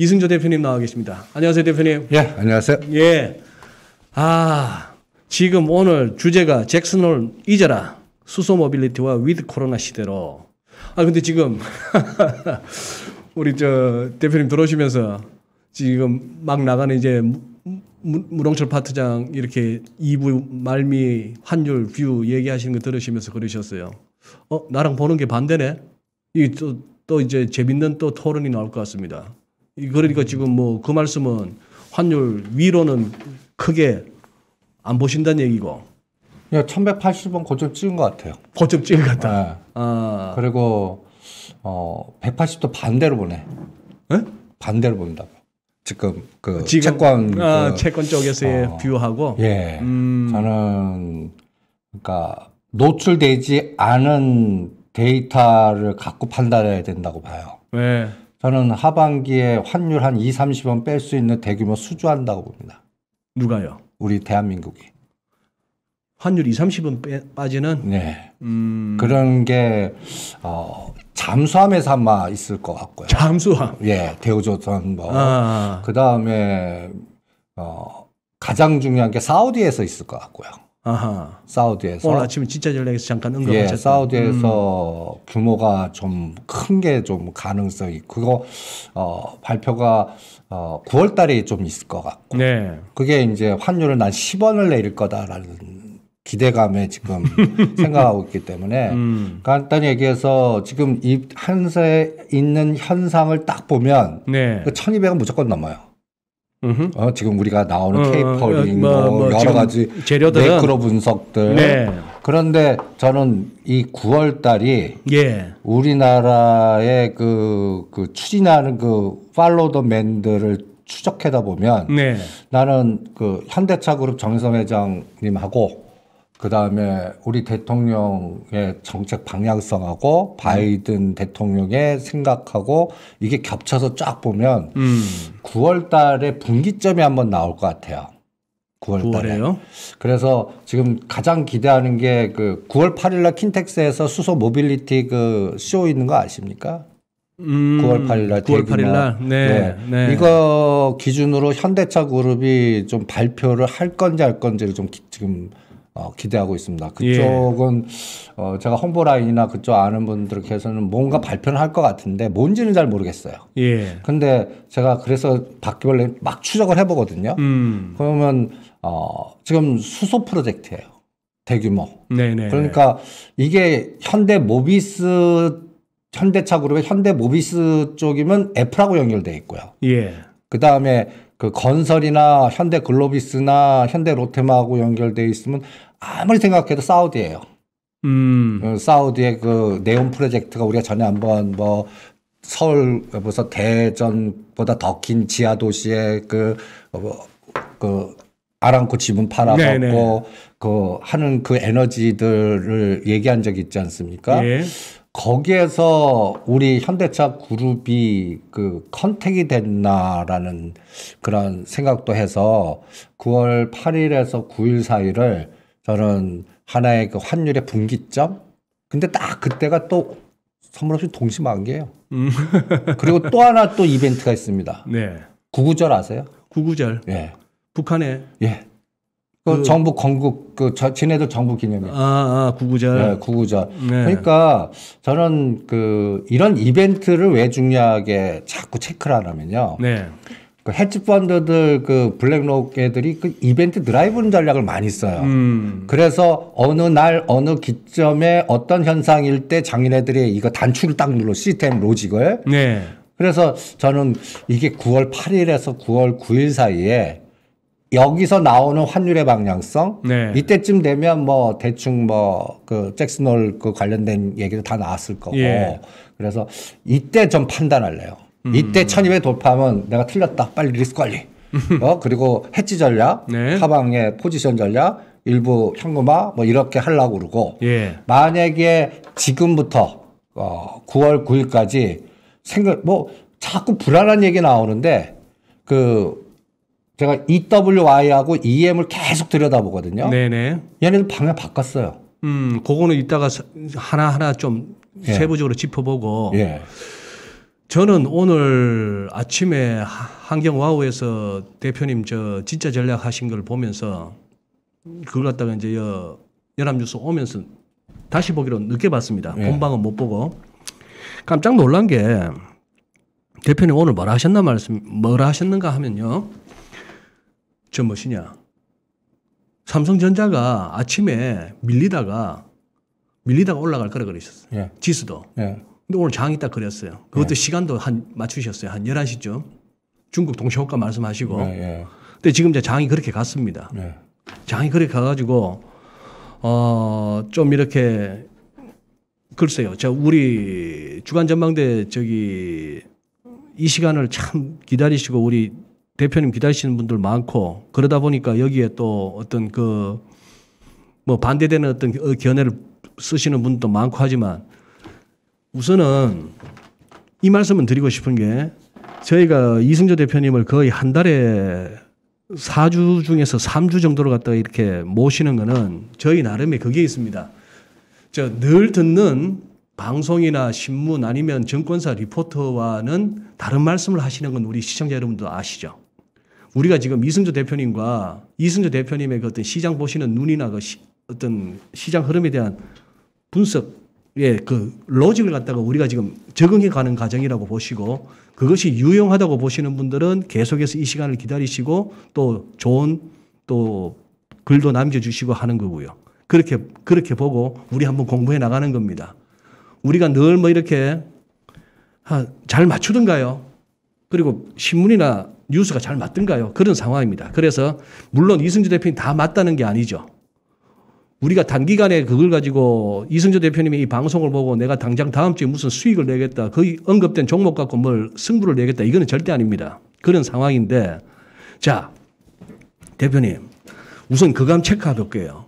이승조 대표님 나와 계십니다. 안녕하세요, 대표님. 예, 안녕하세요. 예. 아, 지금 오늘 주제가 잭슨홀 잊어라. 수소 모빌리티와 위드 코로나 시대로. 아, 근데 지금 우리 저 대표님 들어오시면서 지금 막 나가는 이제 무렁철 파트장 이렇게 2부 말미 환율 뷰 얘기하시는 거 들으시면서 그러셨어요. 어, 나랑 보는 게 반대네? 이또 또 이제 재밌는 또 토론이 나올 것 같습니다. 그러니까 지금 뭐 그 말씀은 환율 위로는 크게 안 보신다는 얘기고. 1180원 고점 찍은 것 같아요. 고점 찍은 것 같다. 네. 아. 그리고, 어, 180도 반대로 보네. 네? 반대로 본다고. 지금 그 지금, 채권. 아, 그 채권 쪽에서의 예, 어, 뷰하고. 예. 음. 저는, 그러니까 노출되지 않은 데이터를 갖고 판단해야 된다고 봐요. 네. 저는 하반기에 환율 한 2, 30원 뺄 수 있는 대규모 수주한다고 봅니다. 누가요? 우리 대한민국이. 환율 2, 30원 빼, 빠지는? 네. 음... 그런 게, 어, 잠수함에서 아마 있을 것 같고요. 잠수함? 예, 대우조선 뭐. 아... 그 다음에, 어, 가장 중요한 게 사우디에서 있을 것 같고요. 아하. 사우디에서 오늘 아침에 진짜 전략에서 잠깐 언급하셨다. 예, 사우디에서 음. 규모가 좀 큰 게 좀 가능성이 그거 어, 발표가 어, 9월 달에 좀 있을 것 같고. 네. 그게 이제 환율을 난 10원을 내릴 거다라는 기대감에 지금 생각하고 있기 때문에 음. 간단히 얘기해서 지금 이 한세에 있는 현상을 딱 보면 네. 그 1200은 무조건 넘어요. 어, 지금 우리가 나오는 어, 케이퍼링 뭐, 뭐, 뭐 여러 가지 재료들 매크로 분석들 네. 그런데 저는 이 9월 달이 예. 우리나라의 그, 그 추진하는 그 팔로더맨들을 추적하다 보면 네. 나는 그 현대차 그룹 정혜성 회장님하고 그 다음에 우리 대통령의 정책 방향성하고 바이든 대통령의 생각하고 이게 겹쳐서 쫙 보면 음. 9월 달에 분기점이 한번 나올 것 같아요. 9월 달에. 요 그래서 지금 가장 기대하는 게 그 9월 8일 날 킨텍스에서 수소 모빌리티 그 쇼 있는 거 아십니까? 음, 9월 8일 날 9월 8일 날 네, 네. 네. 이거 기준으로 현대차 그룹이 좀 발표를 할 건지 할 건지를 좀 기, 지금 어, 기대하고 있습니다. 예. 그쪽은 예. 어, 제가 홍보 라인이나 그쪽 아는 분들께서는 뭔가 발표를 할 것 같은데 뭔지는 잘 모르겠어요. 예. 근데 제가 그래서 바퀴벌레 막 추적을 해보거든요. 음. 그러면 어, 지금 수소 프로젝트예요. 대규모. 네네. 네. 그러니까 이게 현대 모비스 현대차 그룹의 현대 모비스 쪽이면 애플하고 연결돼 있고요. 예. 그 다음에 그 건설이나 현대 글로비스나 현대 로테마하고 연결돼 있으면 아무리 생각해도 사우디예요. 음. 그 사우디의 그 네온 프로젝트가 우리가 전에 한번 뭐 서울 벌써 대전보다 더 긴 지하 도시에 그, 어, 그 아랑코 지분 팔아갖고 네, 네. 그 하는 그 에너지들을 얘기한 적이 있지 않습니까? 예. 거기에서 우리 현대차 그룹이 그 컨택이 됐나라는 그런 생각도 해서 9월 8일에서 9일 사이를 저는 하나의 그 환율의 분기점? 근데 딱 그때가 또 선물 없이 동시만기예요. 음. 그리고 또 하나 또 이벤트가 있습니다. 네. 구구절 아세요? 구구절. 예. 북한에 예. 그, 그 정부 건국 그 저, 지네들 정부 기념일. 아, 아 구구절. 네, 구구절. 네. 그러니까 저는 그 이런 이벤트를 왜 중요하게 자꾸 체크를 하냐면요. 네. 그 헤지펀드들 그 블랙록 애들이 그 이벤트 드라이브는 전략을 많이 써요. 음. 그래서 어느 날 어느 기점에 어떤 현상일 때 장인애들이 이거 단추를 딱 눌러 시스템 로직을. 네. 그래서 저는 이게 9월 8일에서 9월 9일 사이에 여기서 나오는 환율의 방향성 네. 이때쯤 되면 뭐 대충 뭐 그 잭슨홀 그 관련된 얘기도 다 나왔을 거고 예. 그래서 이때 좀 판단할래요. 음. 이때 천입에 돌파하면 내가 틀렸다. 빨리 리스크 관리. 어 그리고 해지 전략, 네. 하방의 포지션 전략, 일부 현금화 뭐 이렇게 하려고 그러고 예. 만약에 지금부터 어 9월 9일까지 생각 뭐 자꾸 불안한 얘기 나오는데 그 제가 EWI하고 EM을 계속 들여다보거든요. 네네. 얘네들 방향 바꿨어요. 음, 그거는 이따가 하나하나 좀 예. 세부적으로 짚어보고. 예. 저는 오늘 아침에 한경 와우에서 대표님 저 진짜 전략 하신 걸 보면서 그걸 갖다가 이제 여, 연합뉴스 오면서 다시 보기로 늦게 봤습니다. 예. 본방은 못 보고 깜짝 놀란 게 대표님 오늘 뭐 하셨나 말씀 뭐 하셨는가 하면요. 저 무엇이냐? 삼성전자가 아침에 밀리다가 밀리다가 올라갈 거라 그러셨어요. 예. 지수도. 예. 근데 오늘 장이 딱그렸어요 그것도 예. 시간도 한 맞추셨어요. 한 11시쯤. 중국 동시효과 말씀하시고. 예, 예. 근데 지금 이제 장이 그렇게 갔습니다. 예. 장이 그렇게 가가지고, 어, 좀 이렇게, 글쎄요. 저, 우리 주간 전망대 저기, 이 시간을 참 기다리시고, 우리 대표님 기다리시는 분들 많고 그러다 보니까 여기에 또 어떤 그 뭐 반대되는 어떤 어, 견해를 쓰시는 분도 많고 하지만 우선은 이말씀을 드리고 싶은 게 저희가 이승조 대표님을 거의 한 달에 4주 중에서 3주 정도로 갖다가 이렇게 모시는 거는 저희 나름의 그게 있습니다. 저늘 듣는 방송이나 신문 아니면 정권사 리포터와는 다른 말씀을 하시는 건 우리 시청자 여러분도 아시죠? 우리가 지금 이승조 대표님과 이승조 대표님의 그 어떤 시장 보시는 눈이나 그 시, 어떤 시장 흐름에 대한 분석의 그 로직을 갖다가 우리가 지금 적응해 가는 과정이라고 보시고 그것이 유용하다고 보시는 분들은 계속해서 이 시간을 기다리시고 또 좋은 또 글도 남겨주시고 하는 거고요. 그렇게, 그렇게 보고 우리 한번 공부해 나가는 겁니다. 우리가 늘 뭐 이렇게 잘 맞추던가요? 그리고 신문이나 뉴스가 잘 맞든가요? 그런 상황입니다. 그래서 물론 이승주 대표님 다 맞다는 게 아니죠. 우리가 단기간에 그걸 가지고 이승주 대표님이 이 방송을 보고 내가 당장 다음 주에 무슨 수익을 내겠다. 거의 언급된 종목 갖고 뭘 승부를 내겠다. 이거는 절대 아닙니다. 그런 상황인데 자, 대표님. 우선 그감 체크해 볼게요.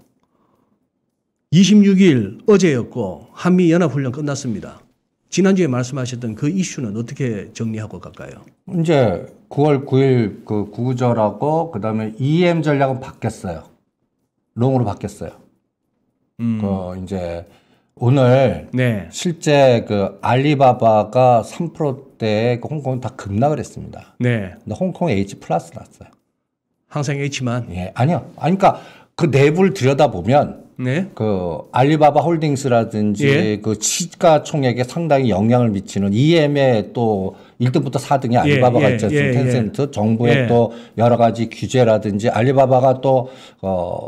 26일 어제였고 한미 연합훈련 끝났습니다. 지난주에 말씀하셨던 그 이슈는 어떻게 정리하고 갈까요? 이제 9월 9일 그 구구절하고 그다음에 EM 전략은 바뀌었어요. 롱으로 바뀌었어요. 음. 그 이제 오늘 네. 실제 그 알리바바가 3%대 그 홍콩은 다 급락을 했습니다. 네. 근데 홍콩 H 플러스 났어요. 항상 H만. 예, 아니요. 아니 그러니까 그 내부를 들여다보면 네. 그 알리바바 홀딩스라든지 예. 그 시가 총액에 상당히 영향을 미치는 EM의 또 1등부터 4등이 예, 알리바바가 예, 있지 예, 않습니까? 예, 텐센트 정부의 예. 또 여러 가지 규제라든지 알리바바가 또 어,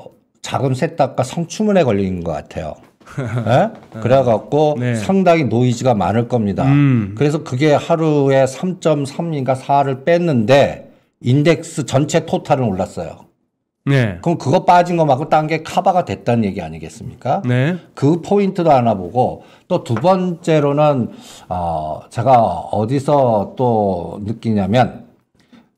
자금 세탁과 성추문에 걸린 것 같아요. 네? 그래갖고 네. 상당히 노이즈가 많을 겁니다. 음. 그래서 그게 하루에 3.3인가 4를 뺐는데 인덱스 전체 토탈은 올랐어요. 네. 그럼 그거 빠진 거 말고 딴게 카바가 됐다는 얘기 아니겠습니까? 네. 그 포인트도 하나 보고 또 두 번째로는 어 제가 어디서 또 느끼냐면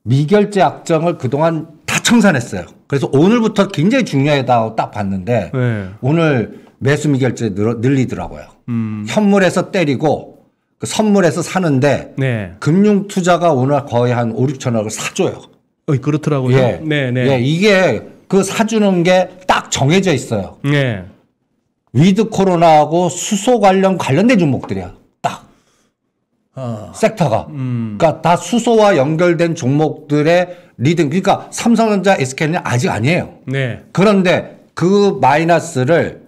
미결제 약정을 그동안 다 청산했어요. 그래서 오늘부터 굉장히 중요하다고 딱 봤는데 네. 오늘 매수 미결제 늘리더라고요. 음. 현물에서 때리고 그 선물에서 사는데 네. 금융 투자가 오늘 거의 한 5, 6천억을 사줘요. 어, 그렇더라고요. 예. 네, 네. 예, 이게 그 사주는 게 딱 정해져 있어요. 네. 위드 코로나하고 수소 관련 관련된 종목들이야. 딱. 어. 섹터가. 음. 그러니까 다 수소와 연결된 종목들의 리듬 그러니까 삼성전자 SK는 아직 아니에요. 네. 그런데 그 마이너스를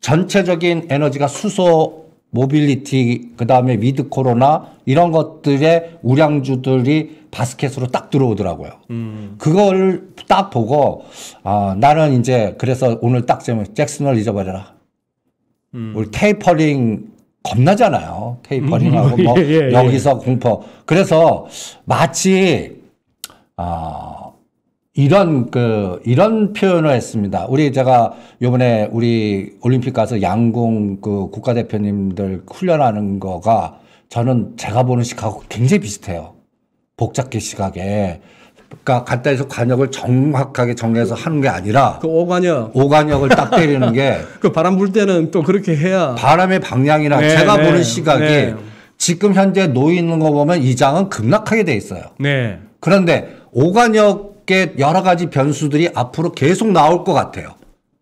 전체적인 에너지가 수소 모빌리티, 그 다음에 위드 코로나 이런 것들의 우량주들이 바스켓으로 딱 들어오더라고요. 음. 그걸 딱 보고 아, 나는 이제 그래서 오늘 딱 재면 잭슨을 잊어버려라. 음. 우리 테이퍼링 겁나잖아요. 테이퍼링하고 음. 뭐 예, 예, 예. 여기서 예. 공포. 그래서 마치 아 이런 그 이런 표현을 했습니다. 우리 제가 요번에 우리 올림픽 가서 양궁 그 국가대표님들 훈련하는 거가 저는 제가 보는 시각하고 굉장히 비슷해요. 복잡계 시각에 그러니까 간단해서 관역을 정확하게 정리해서 하는 게 아니라 그 오관역 오관역을 딱 때리는 게 그 바람 불 때는 또 그렇게 해야 바람의 방향이나 네, 제가 네, 보는 시각이 네. 지금 현재 놓여 있는 거 보면 이 장은 급락하게 돼 있어요. 네. 그런데 오관역 게 여러 가지 변수들이 앞으로 계속 나올 것 같아요.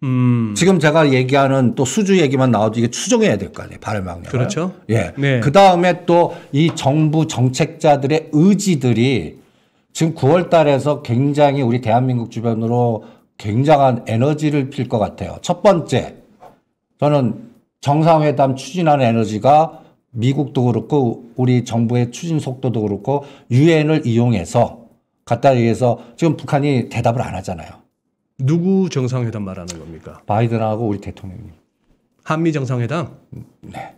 음. 지금 제가 얘기하는 또 수주 얘기만 나와도 이게 추정해야 될 거 아니에요. 발음학력. 그렇죠. 예. 네. 그 다음에 또 이 정부 정책자들의 의지들이 지금 9월 달에서 굉장히 우리 대한민국 주변으로 굉장한 에너지를 필 것 같아요. 첫 번째, 저는 정상회담 추진하는 에너지가 미국도 그렇고 우리 정부의 추진 속도도 그렇고 유엔을 이용해서 갖다 위해서 지금 북한이 대답을 안 하잖아요. 누구 정상회담 말하는 겁니까? 바이든하고 우리 대통령님. 한미 정상회담? 네.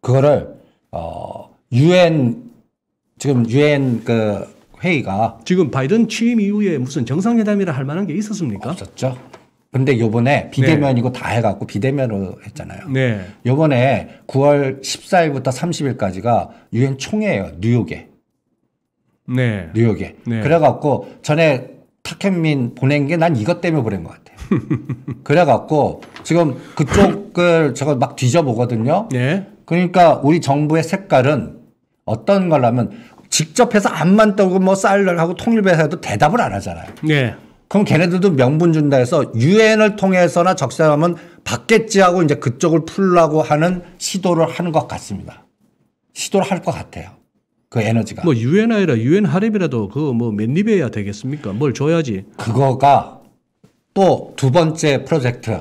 그거를 어 유엔 지금 유엔 그 회의가 지금 바이든 취임 이후에 무슨 정상회담이라 할 만한 게 있었습니까? 없었죠. 근데 요번에 네. 비대면이고 네. 다 해갖고 비대면으로 했잖아요. 네. 요번에 9월 14일부터 30일까지가 유엔 총회예요. 뉴욕에. 네. 뉴욕에. 네. 그래갖고 전에 타현민 보낸 게 난 이것 때문에 보낸 것 같아요. 그래갖고 지금 그쪽을 저거 막 뒤져보거든요. 네. 그러니까 우리 정부의 색깔은 어떤 걸라면 직접 해서 암만 떠고 뭐 쌀을 하고 통일배에서도 대답을 안 하잖아요. 네. 그럼 걔네들도 명분 준다 해서 유엔을 통해서나 적시하면 받겠지 하고 이제 그쪽을 풀라고 하는 시도를 하는 것 같습니다. 시도를 할 것 같아요. 그 에너지가. 뭐 유엔 아니라 유엔 할인이라도 그 뭐몇입에야 되겠습니까? 뭘 줘야지. 그거가 또 두 번째 프로젝트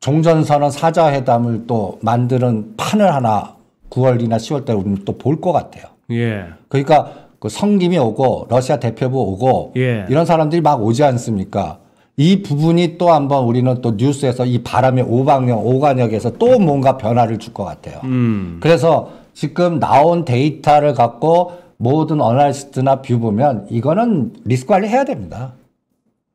종전선언 사자회담을 또 만드는 판을 하나 9월이나 10월 달때 우리는 또 볼 것 같아요. 예. 그러니까 그 성김이 오고 러시아 대표부 오고 예. 이런 사람들이 막 오지 않습니까? 이 부분이 또 한번 우리는 또 뉴스에서 이 바람의 오방역, 오간역에서 또 뭔가 변화를 줄 것 같아요. 음. 그래서 지금 나온 데이터를 갖고 모든 어널리스트나 뷰 보면 이거는 리스크 관리 해야 됩니다.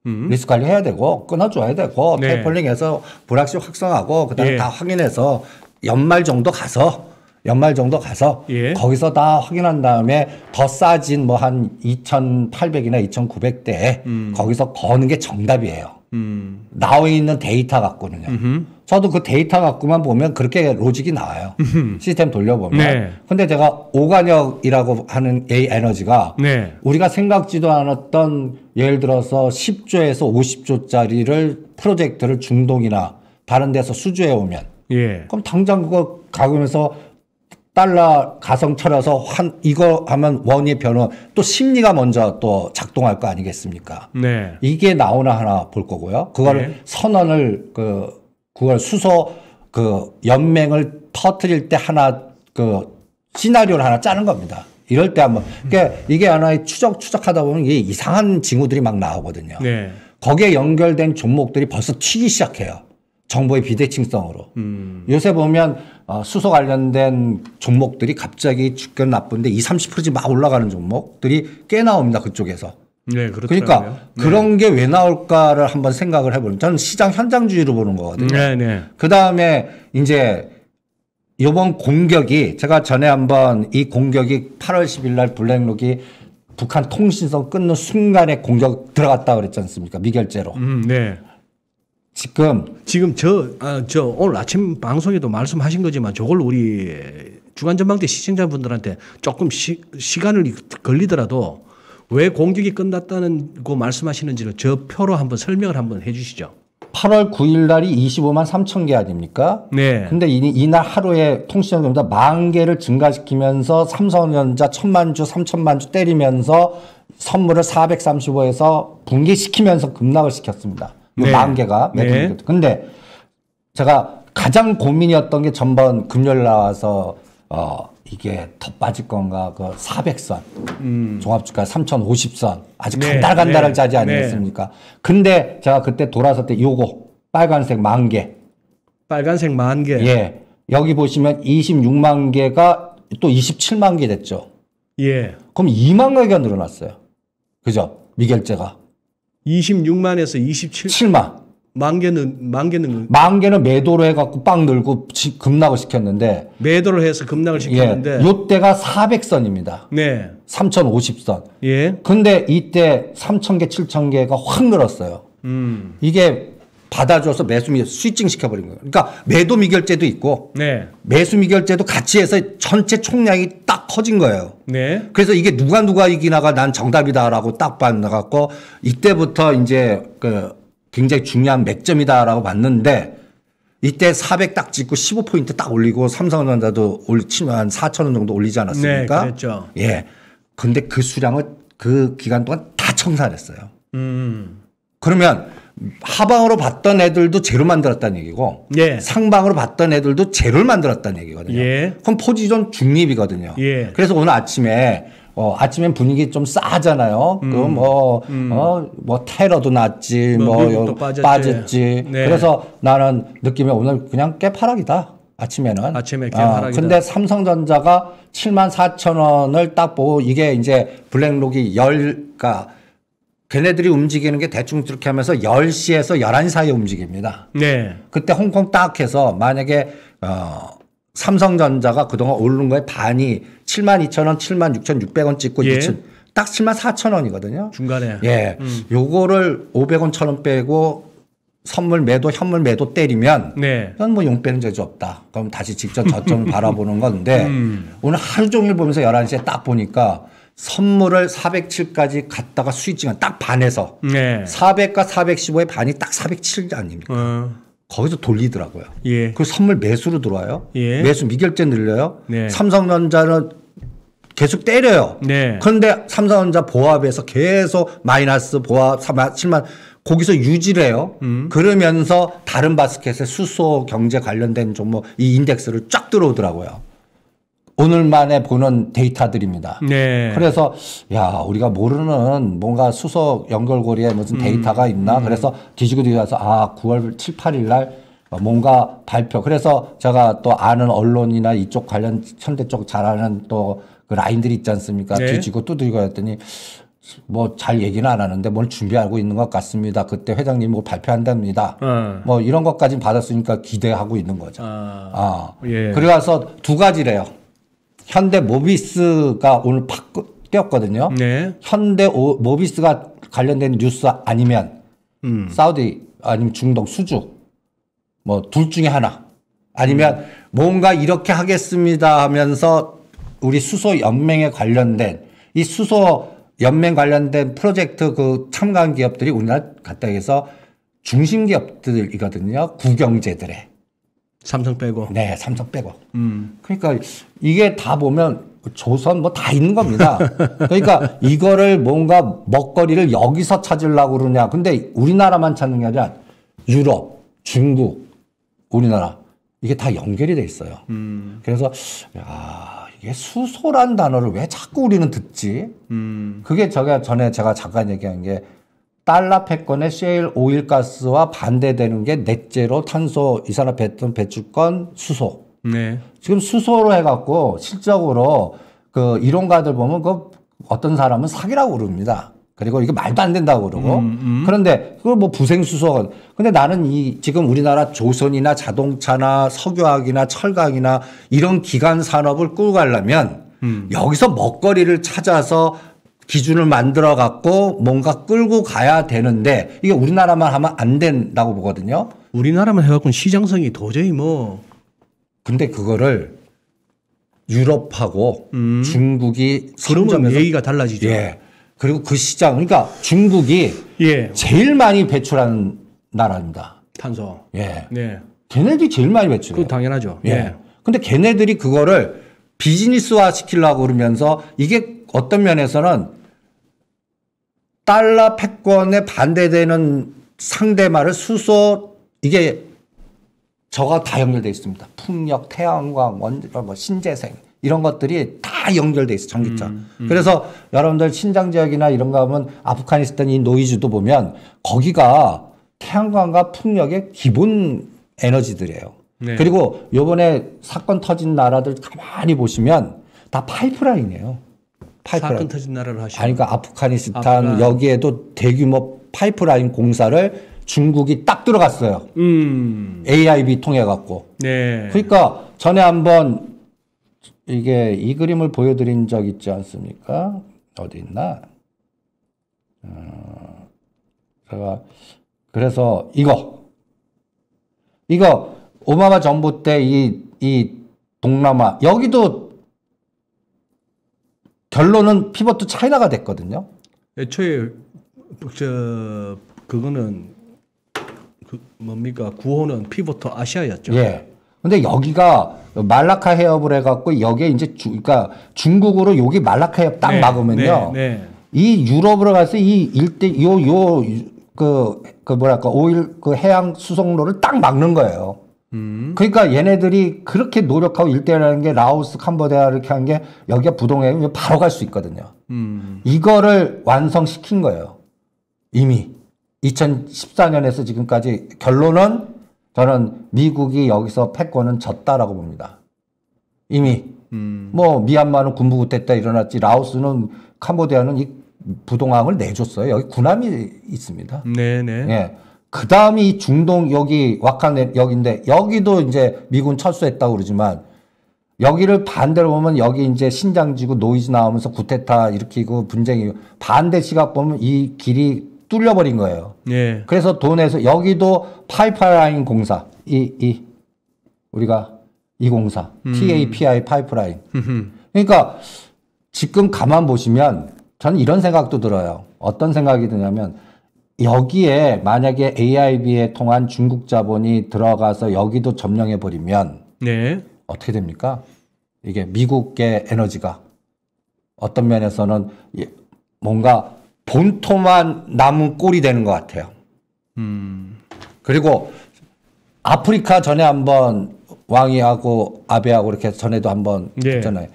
음. 리스크 관리 해야 되고 끊어줘야 되고 네. 테이퍼링해서 불확실 확성하고 그다음에 예. 다 확인해서 연말 정도 가서 연말 정도 가서 예. 거기서 다 확인한 다음에 더 싸진 뭐 한 2,800이나 2,900대에 음. 거기서 거는 게 정답이에요. 음. 나와 있는 데이터 갖고는요. 음흠. 저도 그 데이터 갖고만 보면 그렇게 로직이 나와요. 음흠. 시스템 돌려보면. 네. 근데 제가 오간역이라고 하는 A 에너지가 네. 우리가 생각지도 않았던 예를 들어서 10조에서 50조짜리를 프로젝트를 중동이나 다른 데서 수주해 오면 예. 그럼 당장 그거 가면서 달러 가성철에서 환 이거 하면 원의 변화 또 심리가 먼저 또 작동할 거 아니겠습니까? 네. 이게 나오나 하나 볼 거고요. 그걸 네. 선언을 그 그걸 수소 그 연맹을 터트릴 때 하나 그 시나리오를 하나 짜는 겁니다. 이럴 때 한번 그러니까 이게 하나의 추적 추적하다 보면 이게 이상한 징후들이 막 나오거든요. 네. 거기에 연결된 종목들이 벌써 튀기 시작해요. 정보의 비대칭성으로. 음. 요새 보면 어, 수소 관련된 종목들이 갑자기 주가 나쁜데 20, 30%씩 막 올라가는 종목들이 꽤 나옵니다. 그쪽에서. 네, 그렇 그러니까 네. 그런 게 왜 나올까를 한번 생각을 해보는. 저는 시장 현장주의로 보는 거거든요. 네, 네. 그 다음에 이제 요번 공격이 제가 전에 한번 이 공격이 8월 10일 날 블랙록이 북한 통신선 끊는 순간에 공격 들어갔다 그랬지 않습니까? 미결제로. 음, 네. 지금 지금 저저 아, 저 오늘 아침 방송에도 말씀하신 거지만 저걸 우리 주간 전망 대 시청자분들한테 조금 시, 시간을 걸리더라도 왜 공격이 끝났다는 거 말씀하시는지를 저 표로 한번 설명을 한번 해 주시죠. 8월 9일 날이 25만 3천 개 아닙니까? 네. 근데 이, 이날 하루에 통신전자 만 개를 증가시키면서 삼성전자 천만 주, 삼천만 주 때리면서 선물을 435에서 붕괴시키면서 급락을 시켰습니다. 뭐 네. 40 개가 네. 매듭. 근데 제가 가장 고민이었던 게 전번 금요일 나와서 어 이게 더 빠질 건가 그 400선 음. 종합주가 3,050선 아주 네. 간달간달한 네. 자지 네. 아니겠습니까? 근데 제가 그때 돌아서 때 요거 빨간색 만 개. 빨간색 만 개. 예. 여기 보시면 26만 개가 또 27만 개 됐죠. 예. 그럼 2만 개가 늘어났어요. 그죠? 미결제가. 26만에서 27 7만. 만 개는 만 개는 만 개는 매도로 해갖고 빵 늘고 급락을 시켰는데 매도를 해서 급락을 예, 시켰는데 예, 요때가 400선입니다. 네. 3,050선. 예. 근데 이때 3,000개, 7,000개가 확 늘었어요. 음. 이게 받아줘서 매수 미 스위칭 시켜버린 거예요. 그러니까 매도 미결제도 있고 네. 매수 미결제도 같이 해서 전체 총량이 딱 커진 거예요. 네. 그래서 이게 누가 누가 이기나가 난 정답이다라고 딱 봤나갖고 이때부터 이제 그 굉장히 중요한 맥점이다라고 봤는데 이때 400 딱 찍고 15포인트 딱 올리고 삼성전자도 올치면 한 4천 원 정도 올리지 않았습니까? 네, 그렇죠. 예. 근데 그 수량을 그 기간 동안 다 청산했어요. 음. 그러면 하방으로 봤던 애들도 제로 만들었다는 얘기고 예. 상방으로 봤던 애들도 제로를 만들었다는 얘기거든요. 예. 그럼 포지션 중립이거든요. 예. 그래서 오늘 아침에 어, 아침엔 분위기 좀 싸잖아요. 음. 그뭐 음. 어, 뭐 테러도 났지, 뭐, 뭐 빠졌지. 빠졌지. 네. 그래서 나는 느낌이 오늘 그냥 깨파락이다. 아침에는. 아침에 깨파락이다. 어, 근데 삼성전자가 7만 4천 원을 딱 보고 이게 이제 블랙록이 열까 그러니까 걔네들이 움직이는 게 대충 이렇게 하면서 10시에서 11시 사이에 움직입니다. 네. 그때 홍콩 딱 해서 만약에 어 삼성전자가 그동안 오른 거에 반이 7만 2천 원, 7만 6천 6백 원 찍고 예. 2천 딱 7만 4천 원이거든요. 중간에. 예. 음. 요거를 500원, 1,000원 빼고 선물 매도, 현물 매도 때리면 네. 건뭐 용빼는 재주 없다. 그럼 다시 직접 저점을 바라보는 건데 음. 오늘 하루 종일 보면서 11시에 딱 보니까 선물을 407까지 갔다가 수익증만딱 반해서 네. 400과 415의 반이 딱407 아닙니까? 어. 거기서 돌리더라고요. 예. 그 선물 매수로 들어와요. 예. 매수 미결제 늘려요. 네. 삼성전자는 계속 때려요. 네. 그런데 삼성전자 보합에서 계속 마이너스 보합 3 7만 아, 거기서 유지를 해요. 음. 그러면서 다른 바스켓에 수소 경제 관련된 종목 이 인덱스를 쫙 들어오더라고요. 오늘만에 보는 데이터들입니다. 네. 그래서 야 우리가 모르는 뭔가 수소 연결고리에 무슨 음. 데이터가 있나 음. 그래서 뒤지고 뒤져서 아 9월 7, 8일 날 뭔가 발표. 그래서 제가 또 아는 언론이나 이쪽 관련 현대 쪽 잘 아는 또 그 라인들이 있지 않습니까? 네. 뒤지고 두드리고 했더니 뭐 잘 얘기는 안 하는데 뭘 준비하고 있는 것 같습니다. 그때 회장님 뭐 발표한답니다. 어. 뭐 이런 것까지 받았으니까 기대하고 있는 거죠. 아, 아. 예. 그래가서 두 가지래요. 현대 모비스가 오늘 팍 뛰었거든요. 네. 현대 오, 모비스가 관련된 뉴스 아니면 음. 사우디 아니면 중동 수주 뭐 둘 중에 하나 아니면 음. 뭔가 이렇게 하겠습니다 하면서 우리 수소 연맹에 관련된 이 수소 연맹 관련된 프로젝트 그 참가한 기업들이 우리나라 갖다 해서 중심 기업들이거든요. 구경제들의. 삼성 빼고. 네, 삼성 빼고. 음. 그러니까 이게 다 보면 조선 뭐 다 있는 겁니다. 그러니까 이거를 뭔가 먹거리를 여기서 찾으려고 그러냐. 근데 우리나라만 찾는 게 아니라 유럽, 중국, 우리나라 이게 다 연결이 돼 있어요. 음. 그래서 아 이게 수소란 단어를 왜 자꾸 우리는 듣지? 음. 그게 제가 전에 제가 잠깐 얘기한 게 달러 패권의 셰일 오일 가스와 반대되는 게 넷째로 탄소 이산화폐통 배출권 수소. 네. 지금 수소로 해갖고 실적으로 그 이론가들 보면 그 어떤 사람은 사기라고 그럽니다. 그리고 이게 말도 안 된다고 그러고 음, 음. 그런데 그걸 뭐 부생수소 근데 나는 이 지금 우리나라 조선이나 자동차나 석유학이나 철강이나 이런 기간 산업을 끌고 가려면 음. 여기서 먹거리를 찾아서 기준을 만들어 갖고 뭔가 끌고 가야 되는데 이게 우리나라만 하면 안 된다고 보거든요. 우리나라만 해갖고는 시장성이 도저히 뭐. 근데 그거를 유럽하고 음. 중국이 그러면 얘기가 달라지죠. 예. 그리고 그 시장 그러니까 중국이 예. 제일 많이 배출한 나라입니다. 탄소. 예. 네. 걔네들이 제일 많이 배출해그 당연하죠. 예. 네. 근데 걔네들이 그거를 비즈니스화 시키려고 그러면서 이게 어떤 면에서는 달러 패권에 반대되는 상대 말을 수소 이게 저가 다 연결돼 있습니다. 풍력, 태양광, 원, 뭐 신재생 이런 것들이 다 연결돼 있어 전기차. 음, 음. 그래서 여러분들 신장 지역이나 이런 거 하면 아프가니스탄 이 노이즈도 보면 거기가 태양광과 풍력의 기본 에너지들이에요. 네. 그리고 요번에 사건 터진 나라들 가만히 보시면 다 파이프라인이에요. 파이프라인 사건 터진 나라를 하시고 아니 그러니까 아프가니스탄 아프간. 여기에도 대규모 파이프라인 공사를 중국이 딱 들어갔어요. 음. AIB 통해 갖고. 네. 그러니까 전에 한번 이게 이 그림을 보여드린 적 있지 않습니까? 어디 있나? 어, 제가 그래서 이거 이거 오바마 정부 때 이 이 동남아 여기도 결론은 피벗도 차이나가 됐거든요. 애초에 저 그거는 그 뭡니까 구호는 피부터 아시아였죠. 예. 근데 여기가 말라카 해협을 해갖고 여기에 이제 주, 그러니까 중국으로 여기 말라카 해협 딱 네, 막으면요. 네, 네. 이 유럽으로 가서 이 일대 요요 그그 그 뭐랄까 오일 그 해양 수송로를 딱 막는 거예요. 음. 그러니까 얘네들이 그렇게 노력하고 일대일하는게 라오스, 캄보디아 이렇게 한 게 여기가 부동해 바로 갈 수 있거든요. 음. 이거를 완성시킨 거예요. 이미 2014년에서 지금까지 결론은 저는 미국이 여기서 패권은 졌다라고 봅니다. 이미 음. 뭐 미얀마는 군부구태 때 일어났지 라오스는 캄보디아는 이 부동항을 내줬어요. 여기 군함이 있습니다. 네네. 네. 예. 그 다음이 이 중동 여기 와칸 여기인데 여기도 이제 미군 철수했다고 그러지만 여기를 반대로 보면 여기 이제 신장지구 노이즈 나오면서 구테타 일으키고 분쟁이 반대 시각 보면 이 길이 뚫려버린 거예요. 예. 그래서 돈에서 여기도 파이프라인 공사 이 이 우리가 이 공사 음. TAPI 파이프라인. 그러니까 지금 가만 보시면 저는 이런 생각도 들어요. 어떤 생각이 드냐면 여기에 만약에 AIB에 통한 중국 자본이 들어가서 여기도 점령해 버리면 네. 어떻게 됩니까? 이게 미국의 에너지가 어떤 면에서는 뭔가 본토만 남은 꼴이 되는 것 같아요. 음. 그리고 아프리카 전에 한번 왕이하고 아베하고 이렇게 전에도 한번 네. 했잖아요.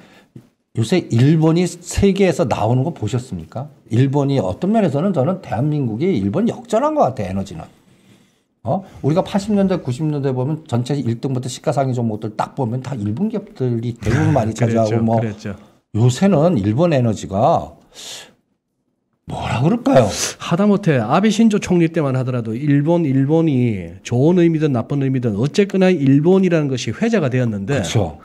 요새 일본이 세계에서 나오는 거 보셨습니까? 일본이 어떤 면에서는 저는 대한민국이 일본 역전한 것 같아, 요 에너지는. 어? 우리가 80년대, 90년대 보면 전체 1등부터 시가상위 종목들 딱 보면 다 일본 기업들이 대부분 많이 그렇죠, 차지하고 뭐 그랬죠. 요새는 일본 에너지가 뭐라 그럴까요? 하다못해 아베 신조 총리 때만 하더라도 일본 일본이 좋은 의미든 나쁜 의미든 어쨌거나 일본이라는 것이 회자가 되었는데 그렇죠.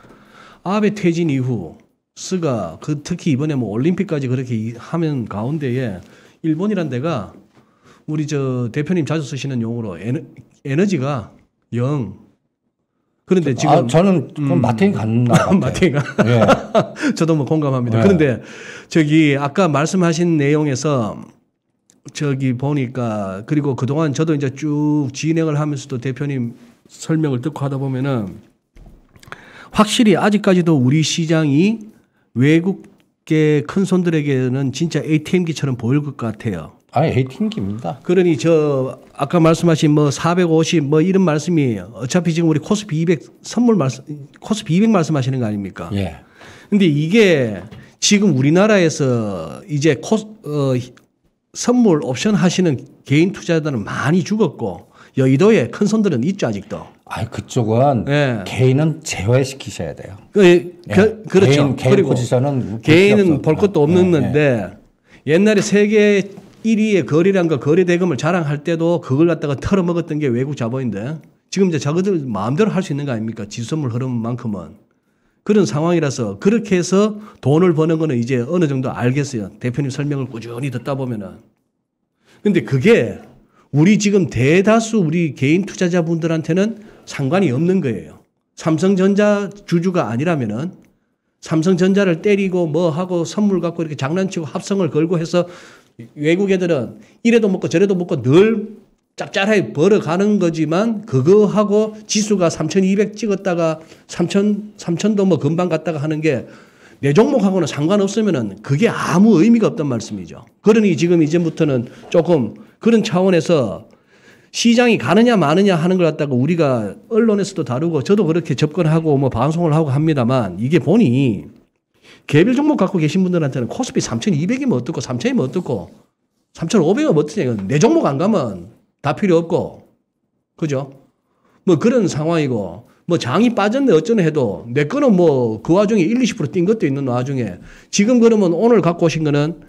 아베 퇴진 이후 스가 그 특히 이번에 뭐 올림픽까지 그렇게 하면 가운데에 일본이란 데가 우리 저 대표님 자주 쓰시는 용어로 에너, 지가영 그런데 지금 아, 저는 음, 마탱이 갔나 마탱이가 예. 저도 뭐 공감합니다. 예. 그런데 저기 아까 말씀하신 내용에서 저기 보니까 그리고 그동안 저도 이제 쭉 진행을 하면서도 대표님 설명을 듣고 하다 보면은 확실히 아직까지도 우리 시장이 외국계 큰 손들에게는 진짜 ATM기처럼 보일 것 같아요. 아, ATM기입니다. 그러니 저 아까 말씀하신 뭐 450뭐 뭐 이런 말씀이 어차피 지금 우리 코스피 200 선물 말씀 코스피 200 말씀하시는 거 아닙니까? 예. 근데 이게 지금 우리나라에서 이제 코스 어, 선물 옵션 하시는 개인 투자자들은 많이 죽었고 여의도에 큰 손들은 있죠 아직도. 아니 그쪽은 네. 개인은 제외시키셔야 돼요. 그, 그, 네. 예. 렇죠 개인, 개인 그리고 포지션은 개인은 볼 것도 예. 없는데 옛날에 세계 1위의 거래량과 거래 대금을 자랑할 때도 그걸 갖다가 털어먹었던 게 외국 자본인데 지금 이제 자기들 마음대로 할 수 있는 거 아닙니까? 지수물 흐름만큼은. 그런 상황이라서 그렇게 해서 돈을 버는 거는 이제 어느 정도 알겠어요. 대표님 설명을 꾸준히 듣다 보면은. 근데 그게 우리 지금 대다수 우리 개인 투자자분들한테는 상관이 없는 거예요. 삼성전자 주주가 아니라면은 삼성전자를 때리고 뭐 하고 선물 갖고 이렇게 장난치고 합성을 걸고 해서 외국 애들은 이래도 먹고 저래도 먹고 늘 짭짤하게 벌어가는 거지만 그거하고 지수가 3,200 찍었다가 3,000, 3,000도 뭐 금방 갔다가 하는 게 내 종목하고는 상관없으면은 그게 아무 의미가 없단 말씀이죠. 그러니 지금 이제부터는 조금 그런 차원에서 시장이 가느냐 마느냐 하는 걸 갖다가 우리가 언론에서도 다루고 저도 그렇게 접근하고 뭐 방송을 하고 합니다만 이게 보니 개별 종목 갖고 계신 분들한테는 코스피 3,200이면 어떻고 3,000이면 어떻고 3,500이면 어떻냐. 내 종목 안 가면 다 필요 없고. 그죠? 뭐 그런 상황이고 뭐 장이 빠졌네 어쩌네 해도 내 거는 뭐 그 와중에 1, 20%뛴 것도 있는 와중에 지금 그러면 오늘 갖고 오신 거는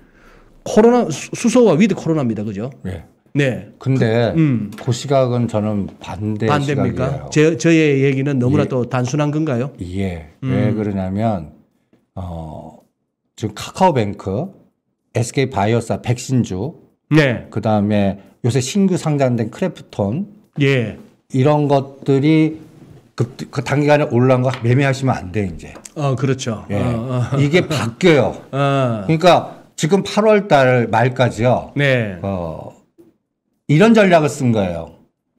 코로나 수소와 위드 코로나입니다. 그죠? 예. 네. 근데 그, 음. 그 시각은 저는 반대 반대입니까? 시각이에요. 제, 저의 얘기는 너무나도 예. 단순한 건가요? 예. 음. 왜 그러냐면 어 지금 카카오뱅크, SK 바이오사 백신주, 네. 그 다음에 요새 신규 상장된 크래프톤, 예. 이런 것들이 그, 그 단기간에 올라온 거 매매하시면 안돼 이제. 어 그렇죠. 예. 어, 어. 이게 바뀌어요. 어. 그러니까 지금 8월 달 말까지요. 네. 어. 이런 전략을 쓴 거예요.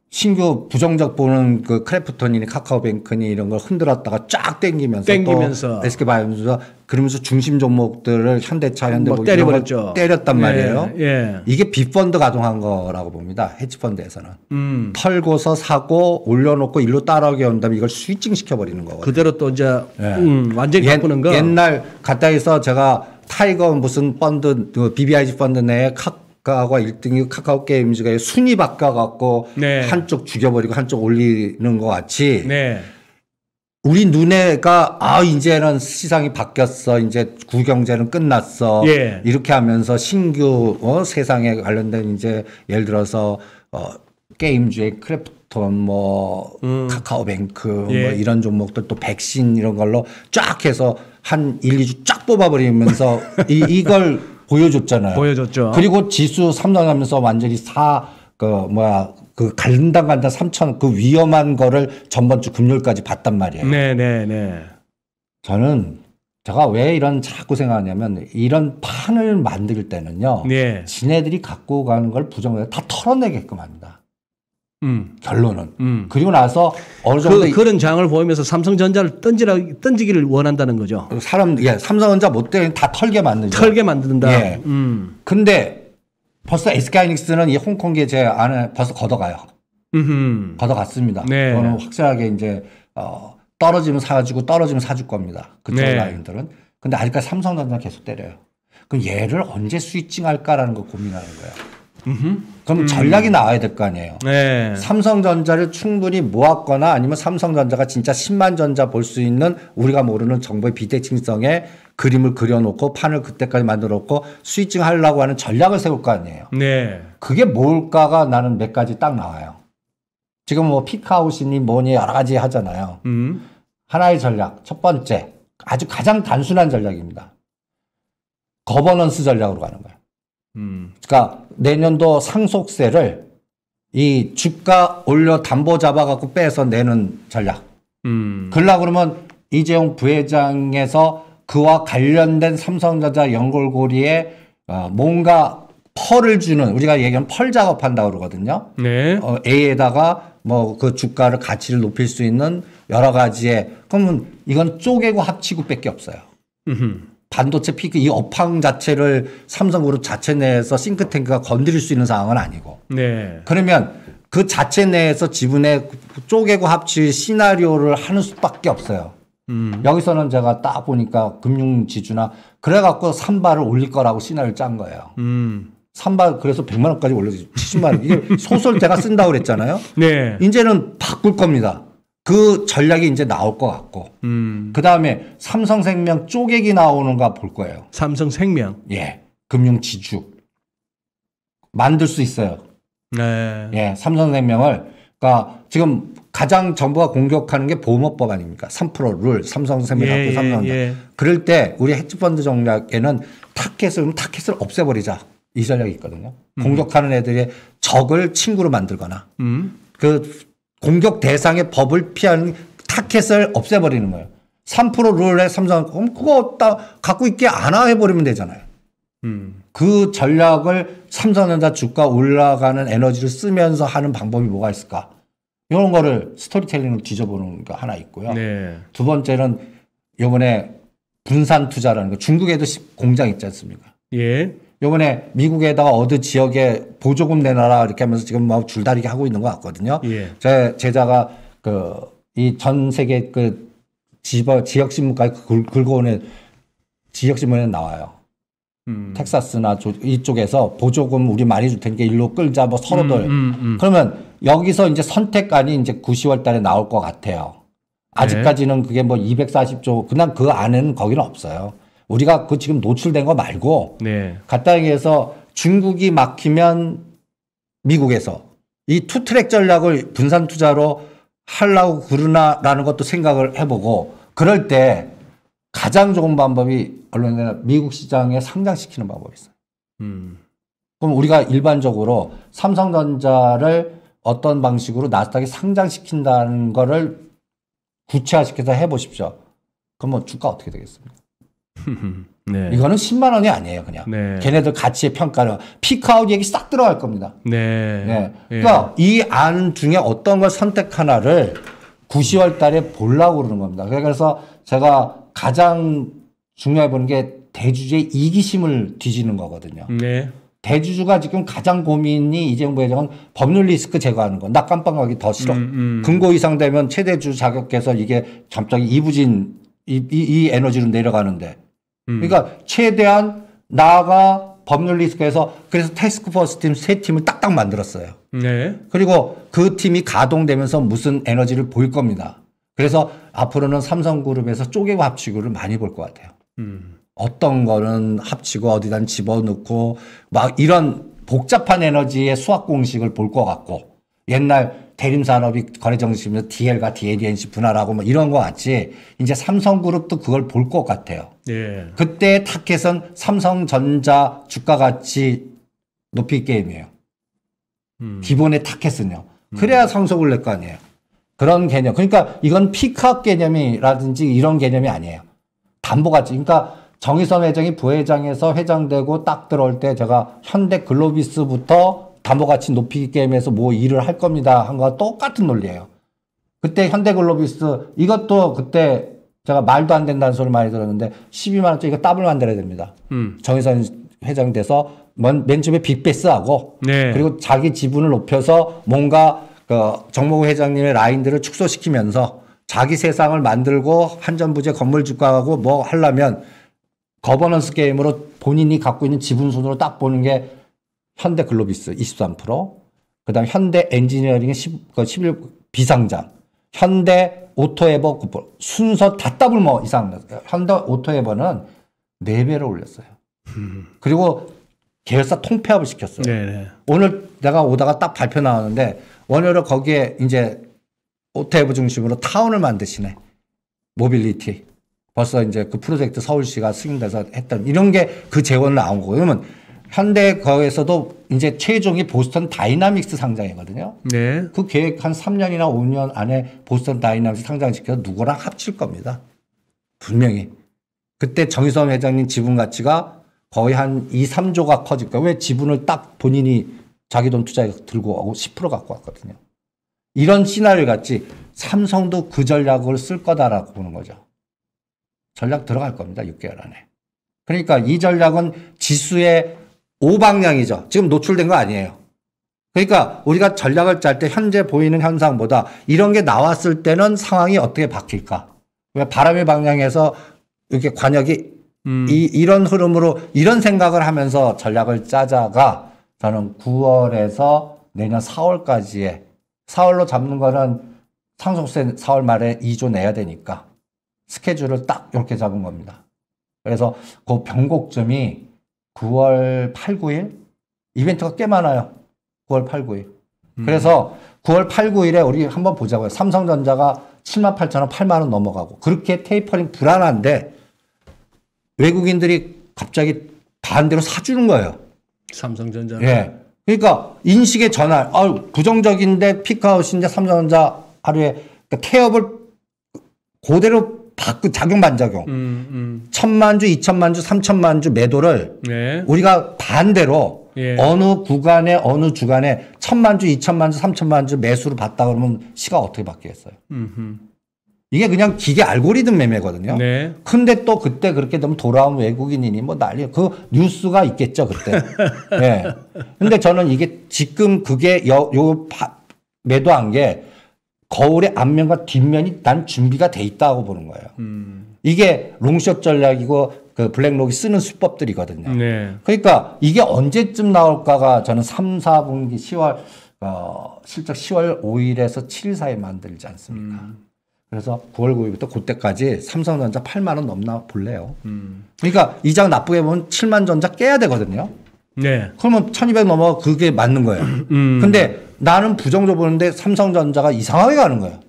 신규 부정적 보는 그 크래프톤이니 카카오뱅크니 이런 걸 흔들었다가 쫙 땡기면서 땡기면서 SK 바이오면서 그러면서 중심 종목들을 현대차 현대뭐 때려 때렸단 예, 말이에요. 예, 예. 이게 빚펀드 가동한 거라고 봅니다. 헤지펀드에서는 음. 털고서 사고 올려놓고 일로 따라오게 한다면 이걸 스위칭 시켜버리는 거거든요. 그대로 또 이제 예. 음, 완전히 바꾸는 거. 옛날 갔다 해서 제가 타이거 무슨 펀드 그 BBIG 펀드 내에 카 카카오가 1등이고 카카오 게임즈가 순위 바꿔갖고 네. 한쪽 죽여버리고 한쪽 올리는 것 같이 네. 우리 눈에가 아 이제는 시상이 바뀌었어 이제 구경제는 끝났어 예. 이렇게 하면서 신규 어, 세상에 관련된 이제 예를 들어서 어, 게임주의 크래프톤 뭐 음. 카카오뱅크 뭐 예. 뭐 이런 종목들 또 백신 이런 걸로 쫙 해서 한 1, 2주 쫙 뽑아버리면서 이, 이걸 보여줬잖아요. 보여줬죠. 그리고 지수 3단 하면서 완전히 4, 그, 뭐야, 그갈 간당 간다 3천 그 위험한 거를 전번 주 금요일까지 봤단 말이에요. 네네네. 네, 네. 저는 제가 왜 이런 자꾸 생각하냐면 이런 판을 만들 때는요. 네. 지네들이 갖고 가는 걸 부정해서 다 털어내게끔 합니다. 음. 결론은. 음. 그리고 나서 어느 그 정도 그, 런 장을 보이면서 삼성전자를 던지라 던지기를 원한다는 거죠. 그 사람 예, 삼성전자 못되면 다 털게 만든다. 털게 만든다. 예. 음. 근데 벌써 SK하이닉스는 이 홍콩계 제 안에 벌써 걷어가요. 음흠. 걷어갔습니다. 네. 저는 확실하게 이제 어, 떨어지면 사가지고 떨어지면 사줄 겁니다. 그쪽 네. 라인들은. 근데 아직까지 삼성전자 계속 때려요. 그럼 얘를 언제 스위칭할까라는 걸 고민하는 거예요. 그럼 음. 전략이 나와야 될 거 아니에요. 네. 삼성전자를 충분히 모았거나 아니면 삼성전자가 진짜 10만 전자 볼 수 있는 우리가 모르는 정보의 비대칭성에 그림을 그려놓고 판을 그때까지 만들었고 스위칭 하려고 하는 전략을 세울 거 아니에요. 네. 그게 뭘까가 나는 몇 가지 딱 나와요. 지금 뭐 피카우시니 뭐니 여러 가지 하잖아요. 음. 하나의 전략 첫 번째 아주 가장 단순한 전략입니다. 거버넌스 전략으로 가는 거예요. 음. 그러니까 내년도 상속세를 이 주가 올려 담보 잡아갖고 빼서 내는 전략. 음. 그러려 그러면 이재용 부회장에서 그와 관련된 삼성전자 연골고리에 어, 뭔가 펄을 주는 우리가 얘기하면펄 작업한다 그러거든요. 네. 어, A에다가 뭐 그 주가를 가치를 높일 수 있는 여러 가지의 그러면 이건 쪼개고 합치고 밖에 없어요. 음흠. 반도체 피크 이 업황 자체를 삼성그룹 자체 내에서 싱크탱크가 건드릴 수 있는 상황은 아니고. 네. 그러면 그 자체 내에서 지분의 쪼개고 합치 시나리오를 하는 수밖에 없어요. 음. 여기서는 제가 딱 보니까 금융지주나 그래갖고 삼발을 올릴 거라고 시나리오 를짠 거예요. 음. 삼발 그래서 100만 원까지 올려주지 70만 원. 이게 소설 제가 쓴다고 그랬잖아요. 네. 이제는 바꿀 겁니다. 그 전략이 이제 나올 것 같고 음. 그 다음에 삼성생명 쪼개기 나오는가 볼 거예요. 삼성생명 예 금융지주 만들 수 있어요. 네. 예 삼성생명을 그러니까 지금 가장 정부가 공격하는 게 보험업법 아닙니까? 3%룰 삼성생명갖고 예, 예 삼성. 예. 그럴 때 우리 헤지펀드 전략에는 타켓을 그럼 타켓을 없애버리자 이 전략이 있거든요. 음. 공격하는 애들의 적을 친구로 만들거나 음. 그 공격 대상의 법을 피하는 타켓을 없애버리는 거예요. 3% 룰에 삼성 그럼 그거 다 갖고 있게 안하 해버리면 되잖아요. 음. 그 전략을 삼성전자 주가 올라가는 에너지를 쓰면서 하는 방법이 뭐가 있을까? 이런 거를 스토리텔링을 뒤져보는 거 하나 있고요. 네. 두 번째는 요번에 분산 투자라는 거 중국에도 공장 있지 않습니까? 예. 요번에 미국에다가 어느 지역에 보조금 내놔라 이렇게 하면서 지금 막 줄다리기 하고 있는 것 같거든요. 예. 제 제자가 그 이 전 세계 그 지버 지역 신문까지 그 긁어오는 지역 신문에 나와요. 음. 텍사스나 조, 이쪽에서 보조금 우리 많이 줄 테니까 일로 끌자 뭐 서로들 음, 음, 음. 그러면 여기서 이제 선택안이 이제 9시월 달에 나올 것 같아요. 아직까지는 그게 뭐 240조 그냥 그 안에는 거기는 없어요. 우리가 그 지금 노출된 거 말고 네. 간단히 해서 중국이 막히면 미국에서 이 투트랙 전략을 분산 투자로 할라고 그러나라는 것도 생각을 해보고 그럴 때 가장 좋은 방법이 언론에 미국 시장에 상장시키는 방법이 있어요. 음. 그럼 우리가 일반적으로 삼성전자를 어떤 방식으로 나스닥에 상장시킨다는 거를 구체화시켜서 해보십시오. 그러면 뭐 주가 어떻게 되겠습니까? 네. 이거는 10만 원이 아니에요, 그냥. 네. 걔네들 가치의 평가는 피크아웃 얘기 싹 들어갈 겁니다. 네. 네. 예. 그러니까 이 안 중에 어떤 걸 선택하나를 9시월 달에 보려고 그러는 겁니다. 그래서 제가 가장 중요해 보는 게 대주주의 이기심을 뒤지는 거거든요. 네. 대주주가 지금 가장 고민이 이재용 부회장은 법률 리스크 제거하는 거. 나 깜빵하기 더 싫어. 음, 음. 근거 이상 되면 최대주 자격해서 이게 갑자기 이부진 이, 이, 이 에너지로 내려가는데 음. 그러니까 최대한 나아가 법률 리스크에서 그래서 테스크포스 팀 세 팀을 딱딱 만들었어요. 네. 그리고 그 팀이 가동되면서 무슨 에너지를 보일 겁니다. 그래서 앞으로는 삼성그룹에서 쪼개고 합치고를 많이 볼 것 같아요. 음. 어떤 거는 합치고 어디다 집어넣고 막 이런 복잡한 에너지의 수학 공식을 볼 것 같고 옛날 대림산업이 거래정신이면서 DL과 DLNC 분할하고 뭐 이런 거 같이 이제 삼성그룹도 그걸 볼 것 같아요. 예. 그때 타켓은 삼성전자 주가 가치 높이 게임이에요. 음. 기본의 타켓은요. 음. 그래야 상속을 낼 거 아니에요. 그런 개념. 그러니까 이건 피크업 개념이라든지 이런 개념이 아니에요. 담보가치. 그러니까 정의선 회장이 부회장에서 회장되고 딱 들어올 때 제가 현대 글로비스부터 담보가치 높이기 게임에서 뭐 일을 할 겁니다 한 거와 똑같은 논리예요. 그때 현대글로비스 이것도 그때 제가 말도 안 된다는 소리 많이 들었는데 12만 원짜리 이거 따블 만들어야 됩니다. 음. 정의선 회장 돼서 먼, 맨 처음에 빅베스하고 네. 그리고 자기 지분을 높여서 뭔가 그 정몽 회장님의 라인들을 축소시키면서 자기 세상을 만들고 한전부재 건물 주가하고 뭐 하려면 거버넌스 게임으로 본인이 갖고 있는 지분 순으로 딱 보는 게 현대 글로비스 23%, 그 다음 현대 엔지니어링 10, 11, 비상장, 현대 오토에버 9%. 순서 다 더블 뭐 이상. 현대 오토에버는 4배로 올렸어요. 음. 그리고 계열사 통폐합을 시켰어요. 네네. 네. 오늘 내가 오다가 딱 발표 나왔는데 원효로 거기에 이제 오토에버 중심으로 타운을 만드시네. 모빌리티. 벌써 이제 그 프로젝트 서울시가 승인돼서 했던 이런 게 그 재원을 나온 거예요. 그러면 현대 거에서도 이제 최종이 보스턴 다이나믹스 상장이거든요. 네. 그 계획 한 3년이나 5년 안에 보스턴 다이나믹스 상장시켜서 누구랑 합칠 겁니다. 분명히. 그때 정의선 회장님 지분 가치가 거의 한 2, 3조가 커질 거예요. 왜 지분을 딱 본인이 자기 돈 투자해서 들고 오고10% 갖고 왔거든요. 이런 시나리오 같이 삼성도 그 전략을 쓸 거다라고 보는 거죠. 전략 들어갈 겁니다. 6개월 안에. 그러니까 이 전략은 지수의 오방향이죠. 지금 노출된 거 아니에요. 그러니까 우리가 전략을 짤 때 현재 보이는 현상보다 이런 게 나왔을 때는 상황이 어떻게 바뀔까? 왜 바람의 방향에서 이렇게 관역이 음. 이, 이런 흐름으로 이런 생각을 하면서 전략을 짜자가 저는 9월에서 내년 4월까지에 4월로 잡는 거는 상속세 4월 말에 2조 내야 되니까 스케줄을 딱 이렇게 잡은 겁니다. 그래서 그 변곡점이 9월 8, 9일 이벤트가 꽤 많아요. 9월 8, 9일. 그래서 9월 8, 9일에 우리 한번 보자고요. 삼성전자가 7만 8천 원, 8만 원 넘어가고 그렇게 테이퍼링 불안한데 외국인들이 갑자기 반대로 사주는 거예요. 삼성전자. 예. 그러니까 인식의 전환. 아, 부정적인데 피크아웃인데 삼성전자 하루에 그러니까 태업을 고대로 바꾸 그 작용 반작용. 음, 음. 천만 주, 이천만 주, 삼천만 주 매도를 네. 우리가 반대로 예. 어느 구간에 어느 주간에 천만 주, 이천만 주, 삼천만 주 매수를 봤다 그러면 시가 어떻게 바뀌겠어요? 음흠. 이게 그냥 기계 알고리즘 매매거든요. 네. 근데 또 그때 그렇게 되면 돌아온 외국인이니 뭐 난리, 그 뉴스가 있겠죠, 그때. 예. 네. 근데 저는 이게 지금 그게 요, 요 바, 매도한 게 거울의 앞면과 뒷면이 난 준비가 돼 있다고 보는 거예요. 음. 이게 롱숏 전략이고 그 블랙록이 쓰는 수법들이거든요. 네. 그러니까 이게 언제쯤 나올까가 저는 3, 4분기 10월 어, 실적 10월 5일에서 7일 사이 에 만들지 않습니까? 음. 그래서 9월 9일부터 그때까지 삼성전자 8만 원 넘나 볼래요. 음. 그러니까 이장 나쁘게 보면 7만 전자 깨야 되거든요. 네. 그러면 1200 넘어 그게 맞는 거예요. 음. 근데 나는 부정적으로 보는데 삼성전자가 이상하게 가는 거예요.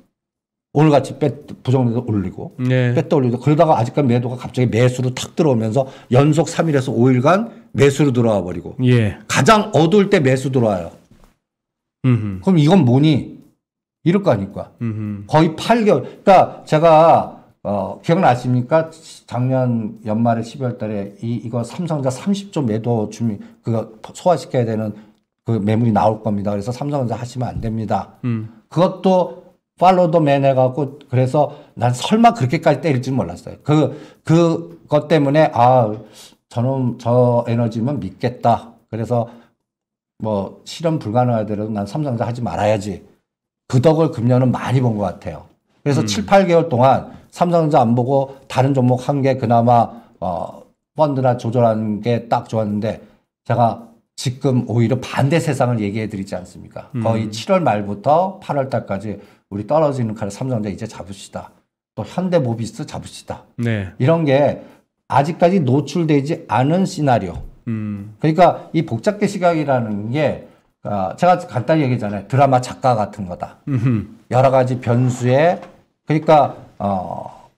오늘같이 부정적으로 올리고 네. 뺐다 올리고 그러다가 아직까지 매도가 갑자기 매수로 탁 들어오면서 연속 3일에서 5일간 매수로 들어와 버리고 예. 가장 어두울 때 매수 들어와요. 음흠. 그럼 이건 뭐니? 이럴 거 아닐까. 음흠. 거의 8개월. 그러니까 제가 어, 기억나십니까? 작년 연말에 12월 달에 이, 이거 삼성전자 30조 매도 주민, 그거 소화시켜야 되는 그 매물이 나올 겁니다. 그래서 삼성전자 하시면 안 됩니다. 음. 그것도 팔로우 더맨 해갖고 그래서 난 설마 그렇게까지 때릴 줄 몰랐어요. 그, 그 것 때문에 아, 저놈 저 에너지면 믿겠다. 그래서 뭐실험 불가능하더라도 난 삼성전자 하지 말아야지. 그 덕을 금년은 많이 본 것 같아요. 그래서 음. 7, 8개월 동안 삼성전자 안 보고 다른 종목 한 개 그나마 어, 펀드나 조절하는 게 딱 좋았는데 제가 지금 오히려 반대 세상을 얘기해 드리지 않습니까? 음. 거의 7월 말부터 8월 달까지 우리 떨어지는 칼을 삼성전자 이제 잡읍시다. 또 현대모비스 잡읍시다. 네. 이런 게 아직까지 노출되지 않은 시나리오. 음. 그러니까 이 복잡계 시각이라는 게 어, 제가 간단히 얘기했잖아요. 드라마 작가 같은 거다. 음흠. 여러 가지 변수에 그러니까 어,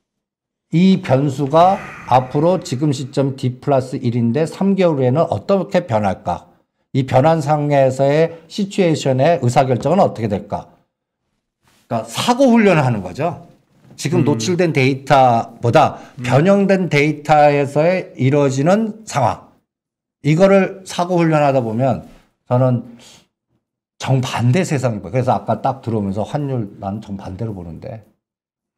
이 변수가 앞으로 지금 시점 d 플러스 1인데 3개월 후에는 어떻게 변할까? 이 변환 상에서의 황 시츄에이션의 의사결정은 어떻게 될까? 그러니까 사고 훈련을 하는 거죠. 지금 음. 노출된 데이터보다 음. 변형된 데이터에서의 이루어지는 상황. 이거를 사고 훈련하다 보면 저는 정반대 세상입니요 그래서 아까 딱 들어오면서 환율 난 정반대로 보는데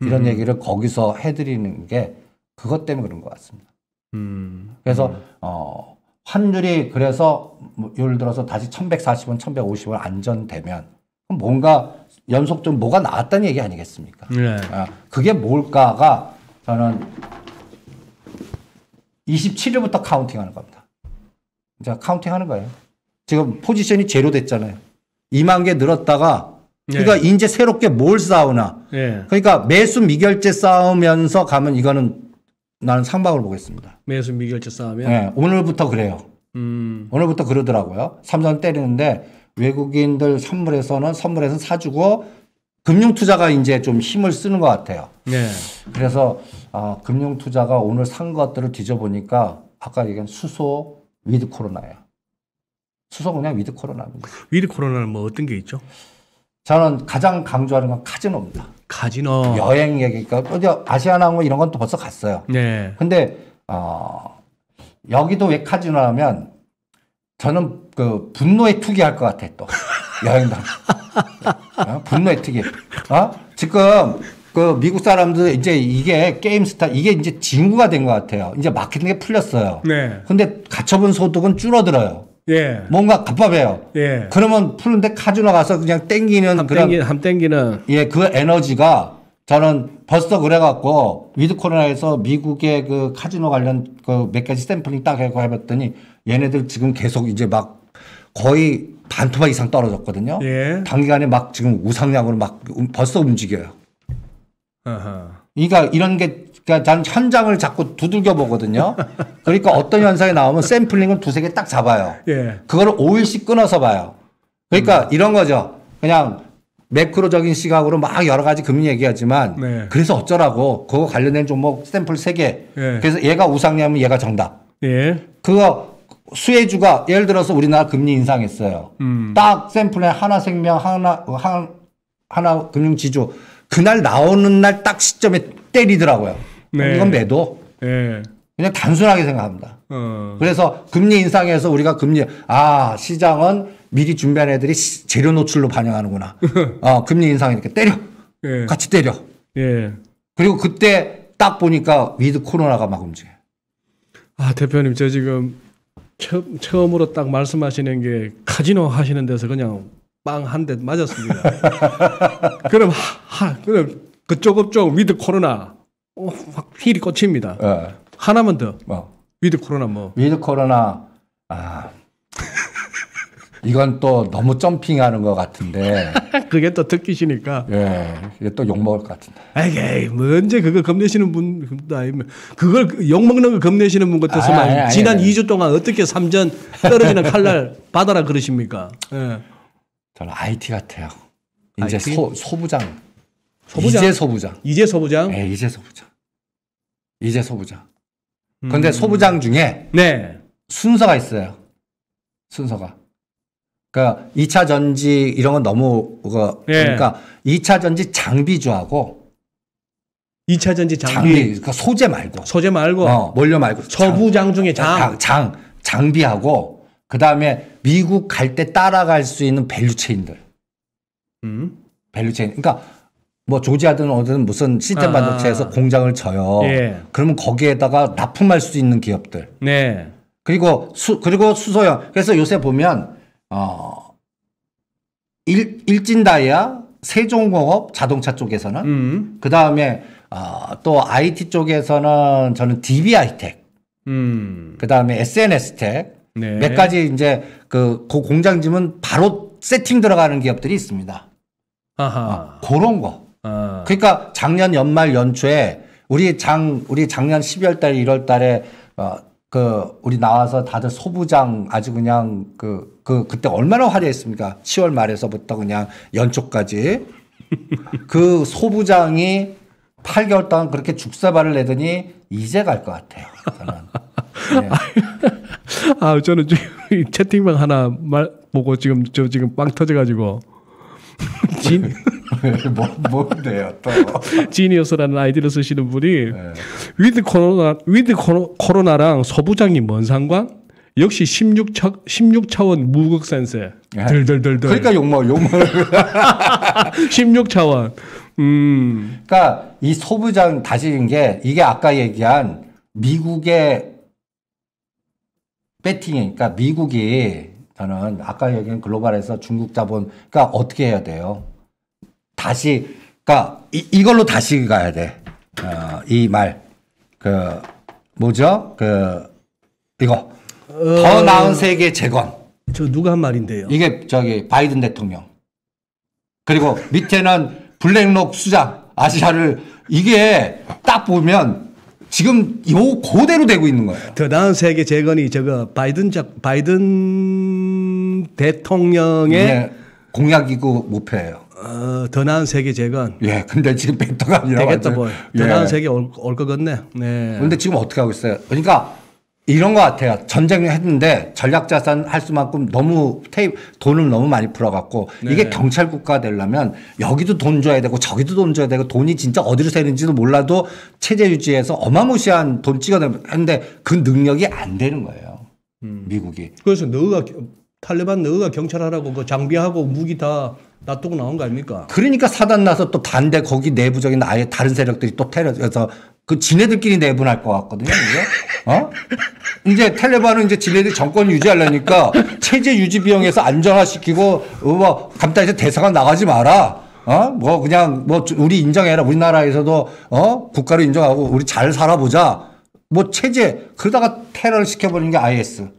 이런 음. 얘기를 거기서 해드리는 게 그것 때문에 그런 것 같습니다. 음. 그래서 음. 어, 환율이 그래서 뭐 예를 들어서 다시 1140원, 1150원 안전되면 뭔가 연속 좀 뭐가 나왔다는 얘기 아니겠습니까? 네. 아, 그게 뭘까가 저는 27일부터 카운팅하는 겁니다. 이제 카운팅하는 거예요. 지금 포지션이 제로 됐잖아요. 2만 개 늘었다가 예. 그러니까 예. 이제 새롭게 뭘 싸우나. 예. 그러니까 매수 미결제 싸우면서 가면 이거는 나는 상방을 보겠습니다. 매수 미결제 싸우면. 예. 오늘부터 그래요. 음. 오늘부터 그러더라고요. 삼성 때리는데 외국인들 선물에서는 선물에서 사주고 금융 투자가 이제 좀 힘을 쓰는 것 같아요. 네. 그래서 아, 금융 투자가 오늘 산 것들을 뒤져보니까 아까 얘기한 수소 위드 코로나예요. 수소 그냥 위드 코로나입니다. 위드 코로나는 뭐 어떤 게 있죠? 저는 가장 강조하는 건 카지노입니다. 카지노. 여행 얘기니까 그러니까 어디 뭐 아시아나무 이런 건 또 벌써 갔어요. 네. 근데 어 여기도 왜 카지노라면 저는 그 분노의 투기할 것 같아 또 여행 당 어? 분노의 투기. 어? 지금 그 미국 사람들 이제 이게 게임 스타 이게 이제 진구가 된 것 같아요. 이제 마케팅에 풀렸어요. 네. 근데 갖춰본 소득은 줄어들어요. 예. 뭔가 갑밥해요. 예. 그러면 푸른데 카지노 가서 그냥 땡기는 그런 땡기, 함 땡기는 예, 그 에너지가 저는 벌써 그래갖고 위드 코로나에서 미국의 그 카지노 관련 그 몇 가지 샘플링 딱 해고 해봤더니 얘네들 지금 계속 이제 막 거의 반토막 이상 떨어졌거든요. 예. 단기간에 막 지금 우상향으로 막 음, 벌써 움직여요. 아하. 그러니까 이런 게 그러니까 난 현장을 자꾸 두들겨 보거든요. 그러니까 어떤 현상이 나오면 샘플링을 두세 개 딱 잡아요. 예. 그거를 5일씩 끊어서 봐요. 그러니까 음. 이런 거죠. 그냥 매크로적인 시각으로 막 여러 가지 금융 얘기하지만 네. 그래서 어쩌라고 그거 관련된 종뭐 샘플 세개 예. 그래서 얘가 우상이면 얘가 정답. 예. 그거 수혜주가 예를 들어서 우리나라 금리 인상했어요. 음. 딱 샘플에 하나 생명 하나 하나, 하나 금융 지주 그날 나오는 날 딱 시점에 때리더라고요. 네. 이건 매도. 네. 그냥 단순하게 생각합니다. 어. 그래서 금리 인상에서 우리가 금리 아 시장은 미리 준비한 애들이 재료 노출로 반영하는구나. 어 금리 인상이니까 때려. 예. 같이 때려. 예. 그리고 그때 딱 보니까 위드 코로나가 막 움직여. 아 대표님 저 지금 처, 처음으로 딱 말씀하시는 게 카지노 하시는 데서 그냥 빵 한 대 맞았습니다. 그럼 하, 하, 그럼 그쪽 업종 위드 코로나 어, 확 힐이 꽂힙니다. 예. 하나만 더. 뭐. 위드 코로나 뭐. 위드 코로나, 아. 이건 또 너무 점핑하는 것 같은데. 그게 또 듣기시니까. 예. 이게 또 욕먹을 것 같은데. 에이, 뭐 언제 그거 겁내시는 분, 아니면, 그걸 그 욕먹는 거 겁내시는 분같아서 아, 아니, 아니, 지난 아니, 2주 동안 어떻게 삼전 떨어지는 칼날 받아라 그러십니까? 예. 저는 IT 같아요. 이제 IT? 소, 소부장. 소부장. 이제 소부장. 이제 소부장? 예, 이제 소부장. 이제 소부장. 음. 그런데 음. 소부장 중에 네. 순서가 있어요. 순서가. 그러니까 2차 전지 이런 건 너무 그거 예. 네. 그러니까 2차 전지 장비주하고 2차 전지 장비, 장비 그러니까 소재 말고 소재 말고 어, 원료 말고 소부장 중에 그러니까 장. 장, 장 장비하고 그다음에 미국 갈 때 따라갈 수 있는 밸류 체인들. 음. 밸류 체인. 그러니까 뭐 조지하든 어든 무슨 시스템 아, 아. 반도체에서 아. 공장을 쳐요. 예. 그러면 거기에다가 납품할 수 있는 기업들. 네. 그리고 수 그리고 수소형. 그래서 요새 보면 어 일, 일진다이아, 세종공업 자동차 쪽에서는 음. 그다음에 어, 또 IT 쪽에서는 저는 DBI텍. 음. 그다음에 SNS텍. 네. 몇 가지 이제 그, 그 공장짐은 바로 세팅 들어가는 기업들이 있습니다. 아하. 어, 그런 거. 어. 그러니까 작년 연말 연초에 우리 장 우리 작년 12월 달 1월 달에 어그 우리 나와서 다들 소부장 아주 그냥 그 그 그, 그때 얼마나 화려했습니까? 10월 말에서부터 그냥 연초까지 그 소부장이 8개월 동안 그렇게 죽사발을 내더니 이제 갈 것 같아요. 저는. 네. 아, 저는 지금 채팅방 하나 말 보고 지금 저 지금 빵 터져가지고 진 뭐, 뭔데요 또? 지니어스라는 아이디를 쓰시는 분이 네. 위드 코로나 위드 코로, 코로나랑 서부장이 뭔 상관? 역시 16차, 16차원 무극 센세. 덜덜덜덜. 네. 그러니까 욕먹, 욕먹. 16차원. 음. 그러니까 이 소부장 다지는 게 이게 아까 얘기한 미국의 배팅이, 그러니까 미국이 저는 아까 얘기한 글로벌에서 중국 자본, 그러니까 어떻게 해야 돼요? 다시 그러니까 이, 걸로 다시 가야 돼. 어, 이 말. 그 뭐죠? 그 이거 어... 더 나은 세계 재건. 저 누가 한 말인데요. 이게 저기 바이든 대통령. 그리고 밑에는 블랙록 수장 아시아를 이게 딱 보면 지금 요 고대로 되고 있는 거예요. 더 나은 세계 재건이 저거 바이든 작 바이든 대통령의 네, 공약이고 목표예요. 어, 더 나은 세계 재건. 예, 근데 지금 백터가 아니라 되겠다 뭐. 더 예. 나은 세계 올, 올 같네. 네. 근데 지금 어떻게 하고 있어요? 그러니까 이런 것 같아요. 전쟁을 했는데 전략자산 할 수만큼 너무 테이 돈을 너무 많이 풀어갖고 네. 이게 경찰 국가 되려면 여기도 돈 줘야 되고 저기도 돈 줘야 되고 돈이 진짜 어디로 새는지도 몰라도 체제 유지해서 어마무시한 돈 찍어내는데 그 능력이 안 되는 거예요. 음. 미국이. 그래서 너가 탈레반 너가 경찰하라고 그 장비하고 무기 다 놔두고 나온 거 아닙니까? 그러니까 사단 나서 또 반대 거기 내부적인 아예 다른 세력들이 또 테러해서 그 지네들끼리 내분할 것 같거든요. 이제 어? 이제 텔레바는 이제 지네들 정권 유지하려니까 체제 유지 비용에서 안정화시키고뭐 감당해서 대사관 나가지 마라. 어? 뭐 그냥 뭐 우리 인정해라. 우리나라에서도 어? 국가를 인정하고 우리 잘 살아보자. 뭐 체제 그러다가 테러를 시켜버리는 게 IS.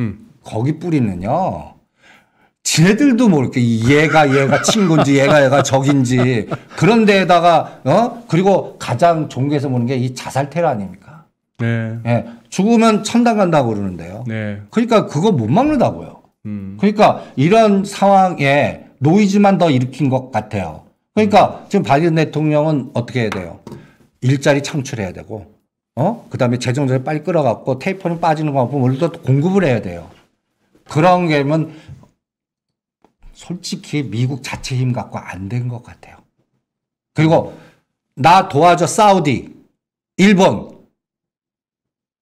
음. 거기 뿌리는요. 지네들도 모르게 뭐 얘가 얘가 친구인지 얘가 얘가 적인지 그런 데에다가 어 그리고 가장 종교에서 보는 게 이 자살 테러 아닙니까? 네. 예. 죽으면 천당 간다고 그러는데요. 네. 그러니까 그거 못 막는다고요. 음. 그러니까 이런 상황에 노이즈만 더 일으킨 것 같아요. 그러니까 음. 지금 바이든 대통령은 어떻게 해야 돼요? 일자리 창출해야 되고 어? 그다음에 재정적에 빨리 끌어갖고 테이퍼는 빠지는 것거 보면 우리도 공급을 해야 돼요. 그런 게면 솔직히 미국 자체 힘 갖고 안 된 것 같아요. 그리고 나 도와줘 사우디, 일본.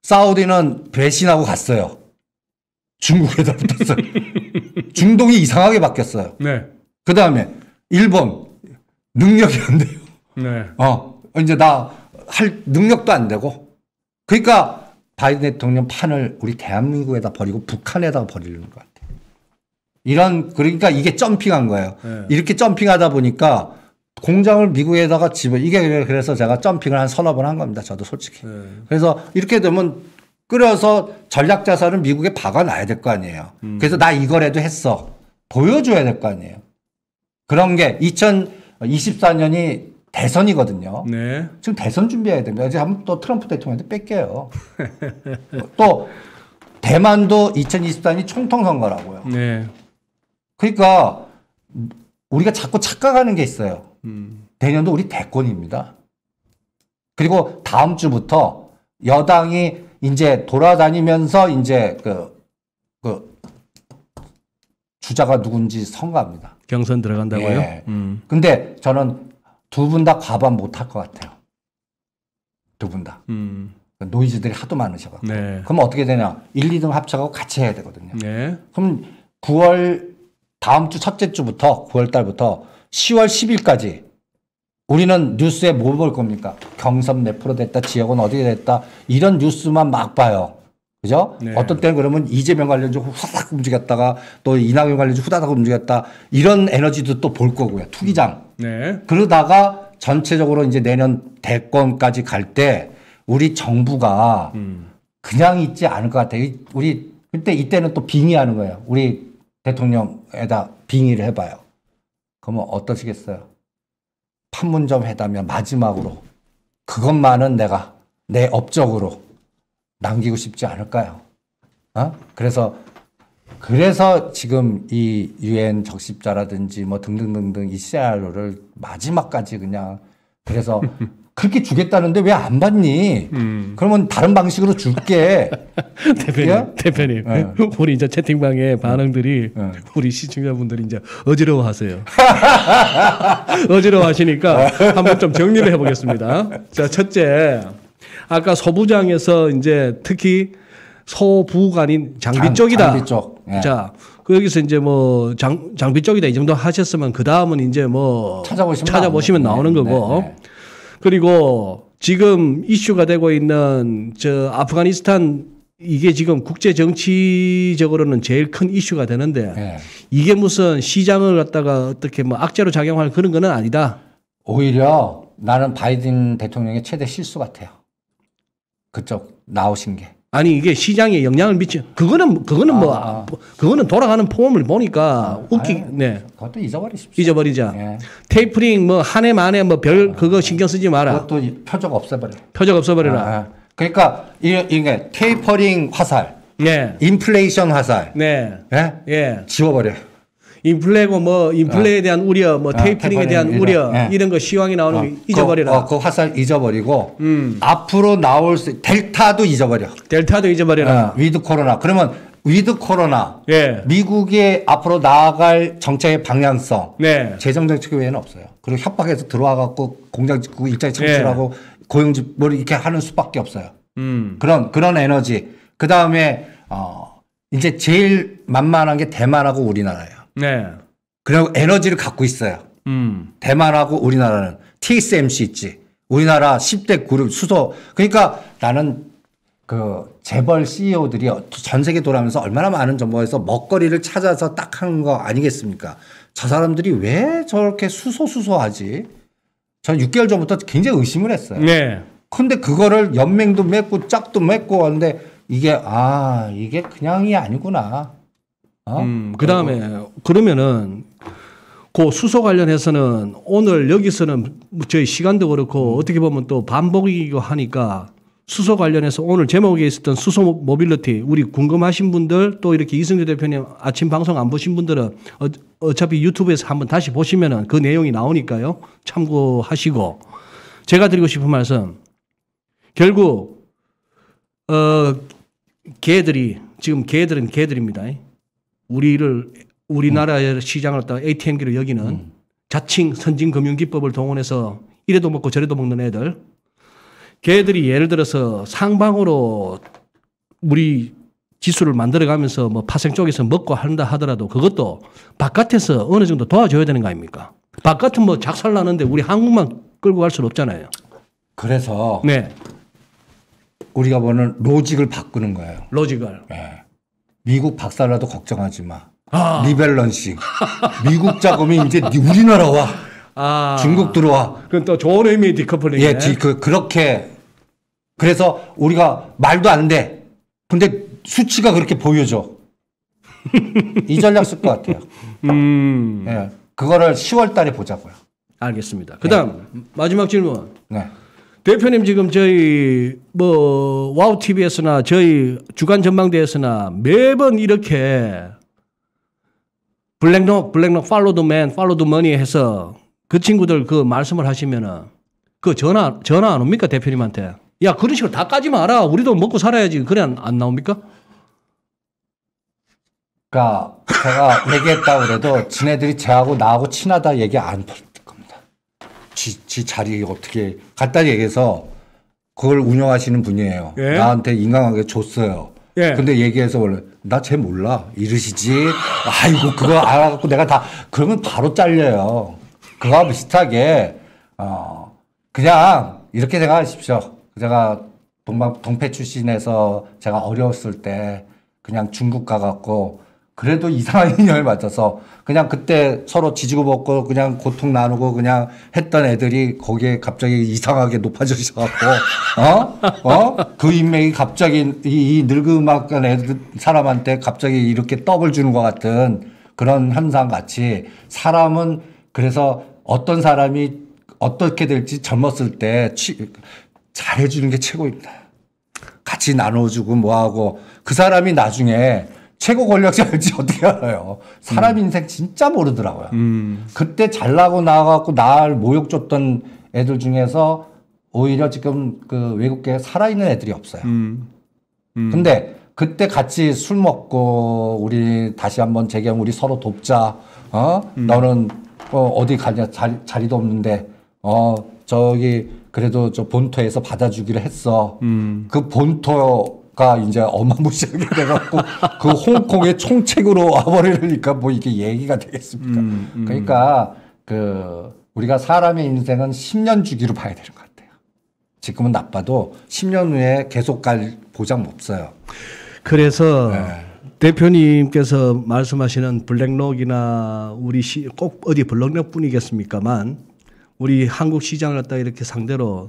사우디는 배신하고 갔어요. 중국에다 붙었어요. 중동이 이상하게 바뀌었어요. 네. 그 다음에 일본 능력이 안 돼요. 네. 어 이제 나 할 능력도 안 되고. 그러니까 바이든 대통령 판을 우리 대한민국에다 버리고 북한에다 버리는 거야. 이런 그러니까 이게 점핑한 거예요. 네. 이렇게 점핑하다 보니까 공장을 미국에다가 집어 이게 그래서 제가 점핑을 한 서너 번 한 겁니다. 저도 솔직히. 네. 그래서 이렇게 되면 끌어서 전략 자산을 미국에 박아놔야 될 거 아니에요. 음. 그래서 나 이거라도 했어. 보여줘야 될 거 아니에요. 그런 게 2024년이 대선이거든요. 네. 지금 대선 준비해야 됩니다. 이제 한번 또 트럼프 대통령한테 뺏겨요또 대만도 2024년이 총통 선거라고요. 네. 그러니까 우리가 자꾸 착각하는 게 있어요. 음. 내년도 우리 대권입니다. 그리고 다음 주부터 여당이 이제 돌아다니면서 이제 그, 그 주자가 누군지 선거합니다. 경선 들어간다고요? 예. 음. 근데 저는 두 분 다 과반 못할 것 같아요. 두 분 다. 음. 노이즈들이 하도 많으셔가지고. 네. 그럼 어떻게 되냐. 1, 2등 합쳐가고 같이 해야 되거든요. 네. 그럼 9월 다음 주 첫째 주부터 9월 달부터 10월 10일까지 우리는 뉴스에 뭘 볼 겁니까? 경선 몇 프로 됐다, 지역은 어디 됐다 이런 뉴스만 막 봐요. 그죠? 네. 어떤 때는 그러면 이재명 관련주 후다닥 움직였다가 또 이낙연 관련주 후다닥 움직였다 이런 에너지도 또 볼 거고요. 투기장. 음. 네. 그러다가 전체적으로 이제 내년 대권까지 갈 때 우리 정부가 음. 그냥 있지 않을 것 같아요. 우리 그때 이때는 또 빙의하는 거예요. 우리 대통령에다 빙의를 해봐요. 그러면 어떠시겠어요? 판문점 회담이 마지막으로 그것만은 내가 내 업적으로 남기고 싶지 않을까요? 어? 그래서 그래서 지금 이 유엔 적십자라든지 뭐 등등등등 이 CR를 마지막까지 그냥 그래서 그렇게 주겠다는데 왜 안 받니? 음. 그러면 다른 방식으로 줄게. 대표님, 예? 대표님, 네. 우리 이제 채팅방에 예. 반응들이 네. 우리 시청자분들이 이제 어지러워하세요. 어지러워하시니까 한번 좀 정리를 해보겠습니다. 자, 첫째, 아까 소부장에서 이제 특히 소부가 아닌 장비 장, 쪽이다. 장비 쪽. 네. 자, 그 여기서 이제 뭐 장, 장비 쪽이다 이 정도 하셨으면 그 다음은 이제 뭐 찾아보시면, 찾아보시면 나오는 네, 거고. 네, 네. 그리고 지금 이슈가 되고 있는 저 아프가니스탄 이게 지금 국제 정치적으로는 제일 큰 이슈가 되는데 네. 이게 무슨 시장을 갖다가 어떻게 뭐 악재로 작용할 그런 거는 아니다. 오히려 나는 바이든 대통령의 최대 실수 같아요. 그쪽 나오신 게. 아니 이게 시장에 영향을 미치. 그거는 그거는 아, 뭐 아. 그거는 돌아가는 폼을 보니까 아, 웃기. 아유, 네. 그것도 잊어버리십시오. 잊어버리자. 네. 테이프링 뭐 한 해 만에 뭐별 아. 그거 신경 쓰지 마라. 그것도 표적 없애버려. 표적 없애버려라. 아, 아. 그러니까 이게, 테이퍼링 화살. 네. 인플레이션 화살. 네. 예. 네? 예. 지워버려. 인플레고 뭐 인플레에 아. 대한 우려, 뭐 아, 테이프링에 대한 우려 네. 이런 거 시황이 나오는 어, 거 잊어버려라. 그, 어, 그 화살 잊어버리고 음. 앞으로 나올 수 델타도 잊어버려. 델타도 잊어버려라. 어, 위드 코로나. 그러면 위드 코로나 예. 미국의 앞으로 나아갈 정책의 방향성 네. 재정 정책 외에는 없어요. 그리고 협박해서 들어와 갖고 공장 짓고 일자리 창출하고 예. 고용직 뭐 이렇게 하는 수밖에 없어요. 음. 그런 그런 에너지. 그 다음에 어 이제 제일 만만한 게 대만하고 우리나라예요. 네. 그리고 에너지를 갖고 있어요. 음. 대만하고 우리나라는 TSMC 있지. 우리나라 10대 그룹 수소. 그러니까 나는 그 재벌 CEO들이 어, 전 세계 돌아면서 얼마나 많은 정보에서 먹거리를 찾아서 딱 하는 거 아니겠습니까? 저 사람들이 왜 저렇게 수소수소하지? 전 6개월 전부터 굉장히 의심을 했어요. 네. 근데 그거를 연맹도 맺고 짝도 맺고 하는데 이게 아, 이게 그냥이 아니구나. 어? 음, 그 다음에 그러면은 그 수소 관련해서는 오늘 여기서는 저희 시간도 그렇고 음. 어떻게 보면 또 반복이기도 하니까 수소 관련해서 오늘 제목에 있었던 수소 모빌리티 우리 궁금하신 분들 또 이렇게 이승재 대표님 아침 방송 안 보신 분들은 어, 어차피 유튜브에서 한번 다시 보시면은 그 내용이 나오니까요 참고하시고 제가 드리고 싶은 말씀 결국 어 개들이 지금 개들은 개들입니다. 우리를 우리나라의 음. 시장을 갖다가 ATM기로 여기는 음. 자칭 선진금융기법을 동원해서 이래도 먹고 저래도 먹는 애들 걔들이 예를 들어서 상방으로 우리 지수를 만들어가면서 뭐 파생 쪽에서 먹고 한다 하더라도 그것도 바깥에서 어느 정도 도와줘야 되는 거 아닙니까? 바깥은 뭐 작살 나는데 우리 한국만 끌고 갈 수는 없잖아요. 그래서 네. 우리가 보는 로직을 바꾸는 거예요. 로직을. 네. 미국 박살라도 걱정하지 마. 아. 리밸런싱. 미국 자금이 이제 우리나라와 아. 중국 들어와. 그건 또 좋은 의미의 디커플링이네. 예, 디, 그, 그렇게. 그래서 우리가 말도 안 돼. 근데 수치가 그렇게 보여줘이 전략 쓸 것 같아요. 음. 예. 그거를 10월 달에 보자고요. 알겠습니다. 그 다음, 네. 마지막 질문. 네. 대표님 지금 저희 뭐 와우 TV에서나 저희 주간 전망대에서나 매번 이렇게 블랙록 블랙록 팔로드맨팔로드 머니 해서 그 친구들 그 말씀을 하시면은 그 전화 전화 안 옵니까 대표님한테? 야 그런 식으로 다 까지 마라. 우리도 먹고 살아야지. 그래 안, 안 나옵니까? 그러니까 제가 얘기했다고 그래도 지네들이 쟤하고 나하고 친하다 얘기 안 지, 지 자리 어떻게 간단히 얘기해서 그걸 운영하시는 분이에요. 예? 나한테 인강하게 줬어요. 예. 근데 얘기해서 원래 나 쟤 몰라 이러시지. 아이고 그거 알아갖고 내가 다 그러면 바로 잘려요. 그와 비슷하게 어 그냥 이렇게 생각하십시오. 제가 동방 동패 출신에서 제가 어려웠을 때 그냥 중국 가갖고 그래도 이상한 인연을 맞아서 그냥 그때 서로 지지고 벗고 그냥 고통 나누고 그냥 했던 애들이 거기에 갑자기 이상하게 높아져있어갖고 어? 어? 그 인맥이 갑자기 이, 이 늙음악한 애들 사람한테 갑자기 이렇게 떡을 주는 것 같은 그런 현상 같이 사람은 그래서 어떤 사람이 어떻게 될지 젊었을 때 취, 잘해주는 게 최고입니다. 같이 나눠주고 뭐하고 그 사람이 나중에 최고 권력자일지 어떻게 알아요? 사람 음. 인생 진짜 모르더라고요. 음. 그때 잘나고 나와갖고 날 모욕 줬던 애들 중에서 오히려 지금 그 외국계 에 살아있는 애들이 없어요. 음. 음. 근데 그때 같이 술 먹고 우리 다시 한번 재경 우리 서로 돕자. 어? 음. 너는 어, 어디 가냐 자리, 자리도 없는데 어 저기 그래도 저 본토에서 받아주기로 했어. 음. 그 본토 가 이제 어마무시하게 돼갖고 그 홍콩의 총책으로 와버리니까 뭐 이게 얘기가 되겠습니까? 음, 음. 그러니까 그 우리가 사람의 인생은 10년 주기로 봐야 되는 것 같아요. 지금은 나빠도 10년 후에 계속 갈 보장 없어요. 그래서 네. 대표님께서 말씀하시는 블랙록이나 우리 시, 꼭 어디 블랙록뿐이겠습니까만 우리 한국 시장을 갖다 이렇게 상대로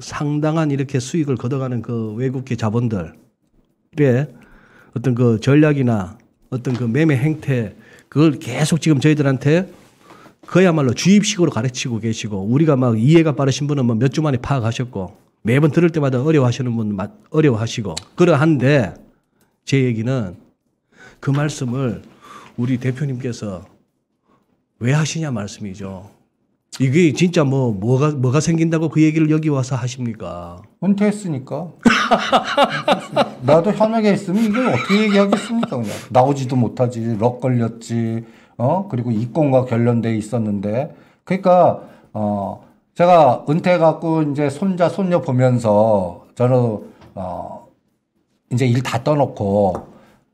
상당한 이렇게 수익을 걷어가는 그 외국계 자본들의 어떤 그 전략이나 어떤 그 매매 행태 그걸 계속 지금 저희들한테 그야말로 주입식으로 가르치고 계시고 우리가 막 이해가 빠르신 분은 뭐 몇 주 만에 파악하셨고 매번 들을 때마다 어려워하시는 분 어려워하시고 그러한데 제 얘기는 그 말씀을 우리 대표님께서 왜 하시냐 말씀이죠. 이게 진짜 뭐 뭐가 뭐가 생긴다고 그 얘기를 여기 와서 하십니까? 은퇴했으니까. 나도 현역에 있으면 이걸 어떻게 얘기하겠습니까? 그냥 나오지도 못하지, 럭 걸렸지, 어 그리고 이권과 결련돼 있었는데, 그러니까 어 제가 은퇴 갖고 이제 손자 손녀 보면서 저는 어 이제 일 다 떠놓고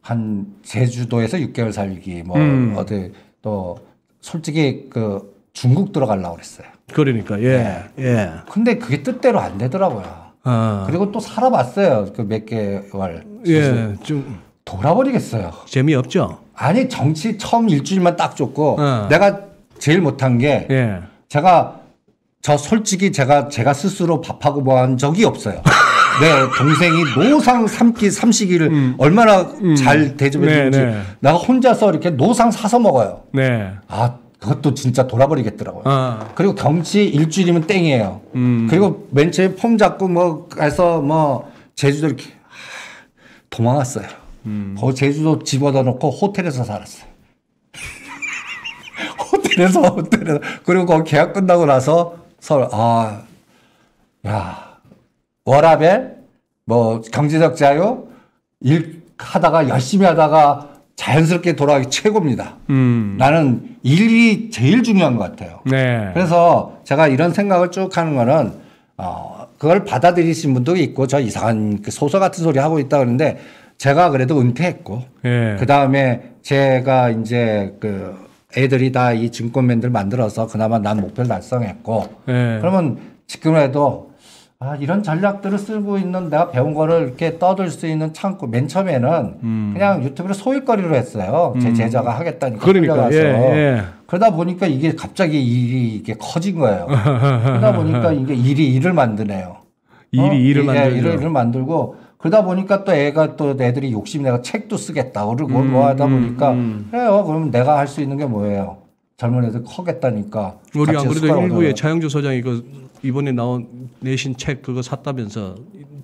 한 제주도에서 6개월 살기 뭐 음. 어디 또 솔직히 그 중국 들어가려고 그랬어요. 그러니까 예. 예. 예. 근데 그게 뜻대로 안 되더라고요. 아. 그리고 또 살아봤어요. 그 몇 개월. 예. 좀 돌아버리겠어요. 재미없죠? 아니 정치 처음 일주일만 딱 줬고 어. 내가 제일 못한 게 예. 제가 저 솔직히 제가 제가 스스로 밥하고 뭐 한 적이 없어요. 네 동생이 노상 삼기 삼시기를 음. 얼마나 음. 잘 대접해 네, 주는지 네, 네. 내가 혼자서 이렇게 노상 사서 먹어요. 네. 아 그것도 진짜 돌아버리겠더라고요. 아. 그리고 경치 일주일이면 땡이에요. 음. 그리고 맨 처음 에폼 잡고 뭐 해서 뭐 제주도 이렇게 도망갔어요. 음. 거 그 제주도 집어다 놓고 호텔에서 살았어요. 호텔에서 호텔에서 그리고 거 계약 끝나고 나서 서울 아야 워라벨 뭐 경제적 자유 일 하다가 열심히 하다가 자연스럽게 돌아가기 최고입니다. 음. 나는 일이 제일 중요한 것 같아요. 네. 그래서 제가 이런 생각을 쭉 하는 거는 어 그걸 받아들이신 분도 있고 저 이상한 그 소설 같은 소리 하고 있다 그러는데 제가 그래도 은퇴했고 네. 예. 그 다음에 제가 이제 그 애들이 다 이 증권맨들 만들어서 그나마 난 목표를 달성했고 네. 그러면 지금이라도 아, 이런 전략들을 쓰고 있는 내가 배운 거를 이렇게 떠들 수 있는 창고맨 처음에는 음. 그냥 유튜브를 소일거리로 했어요. 제 음. 제자가 하겠다니까 그러니까, 예, 예. 그러다 보니까 이게 갑자기 일이 이게 커진 거예요. 그러다 보니까 이게 일이 일을 만드네요. 일이 어? 일을 예, 예, 만들고 일을, 일을 만들고 그러다 보니까 또 애가 또 애들이 욕심 내가 책도 쓰겠다 그러고 음, 뭐 하다 음, 보니까 음. 그래요. 그러면 내가 할 수 있는 게 뭐예요? 젊은애들 커겠다니까. 우리 안 그래도 일부에 차영주 소장이 그 이번에 나온 내신 책 그거 샀다면서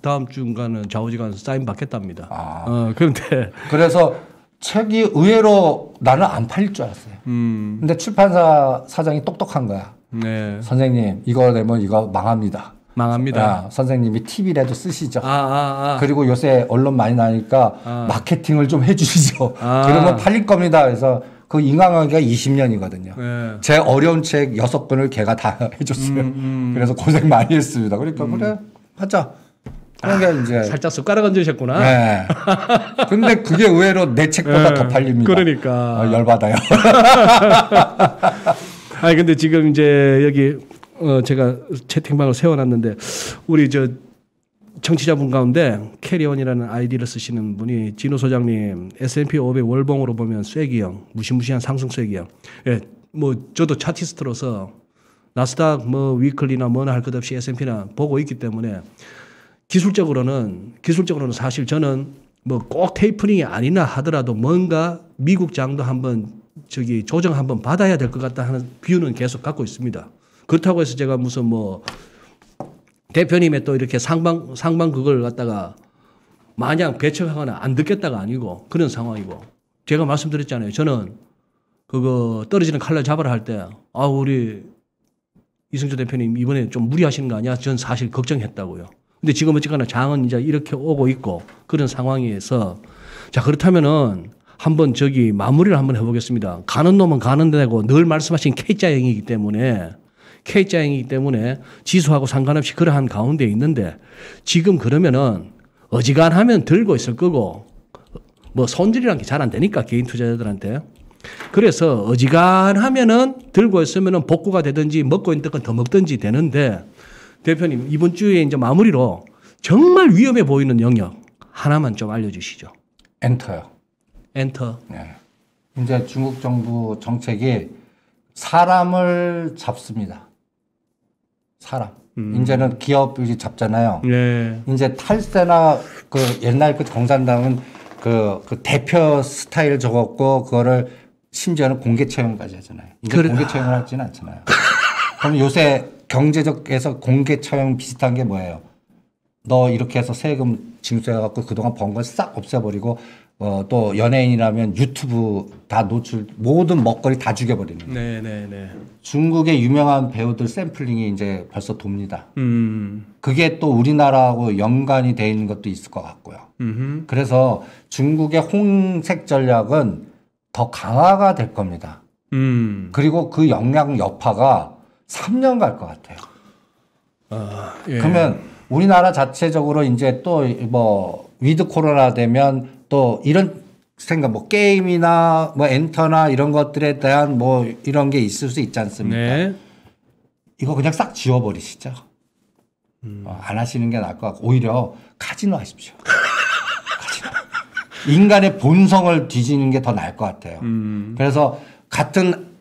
다음 주인가는 좌우지간 사인 받겠답니다. 아. 어, 그런데 그래서 책이 의외로 나는 안 팔릴 줄 알았어요. 음. 근데 출판사 사장이 똑똑한 거야. 네. 선생님 이거 내면 이거 망합니다. 망합니다. 아, 선생님이 팁이라도 쓰시죠. 아, 아, 아. 그리고 요새 언론 많이 나니까 아. 마케팅을 좀 해주시죠. 아. 그러면 팔릴 겁니다. 그래서 그 인간관계가 20년이거든요. 네. 제 어려운 책 6권을 걔가 다 해줬어요. 음, 음. 그래서 고생 많이 했습니다. 그러니까 음. 그래 하자. 그런 게 아, 이제 살짝 숟가락 얹으셨구나. 네. 근데 그게 의외로 내 책보다 네. 더 팔립니다. 그러니까 어, 열받아요. 아니 근데 지금 이제 여기 어 제가 채팅방을 세워놨는데 우리 저 청취자분 가운데 캐리온이라는 아이디를 쓰시는 분이 진호 소장님 S&P 500 월봉으로 보면 쐐기형 무시무시한 상승 쐐기형 예, 뭐 저도 차티스트로서 나스닥 뭐 위클리나 뭐나 할 것 없이 S&P나 보고 있기 때문에 기술적으로는 기술적으로는 사실 저는 뭐 꼭 테이프링이 아니나 하더라도 뭔가 미국 장도 한번 저기 조정 한번 받아야 될 것 같다 하는 비유는 계속 갖고 있습니다. 그렇다고 해서 제가 무슨 뭐 대표님의 또 이렇게 상방, 상방 그걸 갖다가 마냥 배척하거나 안 듣겠다가 아니고 그런 상황이고 제가 말씀드렸잖아요. 저는 그거 떨어지는 칼날 잡아라 할 때 아, 우리 이승조 대표님 이번에 좀 무리하시는 거 아니야? 전 사실 걱정했다고요. 근데 지금 어쨌거나 장은 이제 이렇게 오고 있고 그런 상황에서 자, 그렇다면은 한번 저기 마무리를 한번 해보겠습니다. 가는 놈은 가는 데고 늘 말씀하신 K자형이기 때문에 K자형이기 때문에 지수하고 상관없이 그러한 가운데 있는데 지금 그러면은 어지간하면 들고 있을 거고 뭐 손질이란 게 잘 안 되니까 개인 투자자들한테 그래서 어지간하면은 들고 있으면은 복구가 되든지 먹고 있는 건더 먹든지 되는데 대표님 이번 주에 이제 마무리로 정말 위험해 보이는 영역 하나만 좀 알려주시죠. 엔터요. 엔터. 네. 이제 중국 정부 정책이 사람을 잡습니다. 사람. 음. 이제는 기업이 잡잖아요. 네. 이제 탈세나 그 옛날 그 공산당은 그, 그 대표 스타일 적었고 그거를 심지어는 공개 채용까지 하잖아요. 이제 그래. 공개 채용을 하지는 않잖아요. 그럼 요새 경제적에서 공개 채용 비슷한 게 뭐예요? 너 이렇게 해서 세금 징수해갖고 그동안 번 걸 싹 없애버리고 어, 또 연예인이라면 유튜브 다 노출 모든 먹거리 다 죽여버리는. 네네네. 네, 네. 중국의 유명한 배우들 샘플링이 이제 벌써 돕니다. 음. 그게 또 우리나라하고 연관이 돼 있는 것도 있을 것 같고요. 음흠. 그래서 중국의 홍색 전략은 더 강화가 될 겁니다. 음. 그리고 그 영향 여파가 3년 갈 것 같아요. 아, 예. 그러면 우리나라 자체적으로 이제 또 뭐 위드 코로나 되면 또 이런 생각 뭐 게임이나 뭐 엔터나 이런 것들에 대한 뭐 이런 게 있을 수 있지 않습니까? 네. 이거 그냥 싹 지워버리시죠. 음. 어, 안 하시는 게 나을 것 같고 오히려 카지노 하십시오. 카지노. 인간의 본성을 뒤지는 게 더 나을 것 같아요. 음. 그래서 같은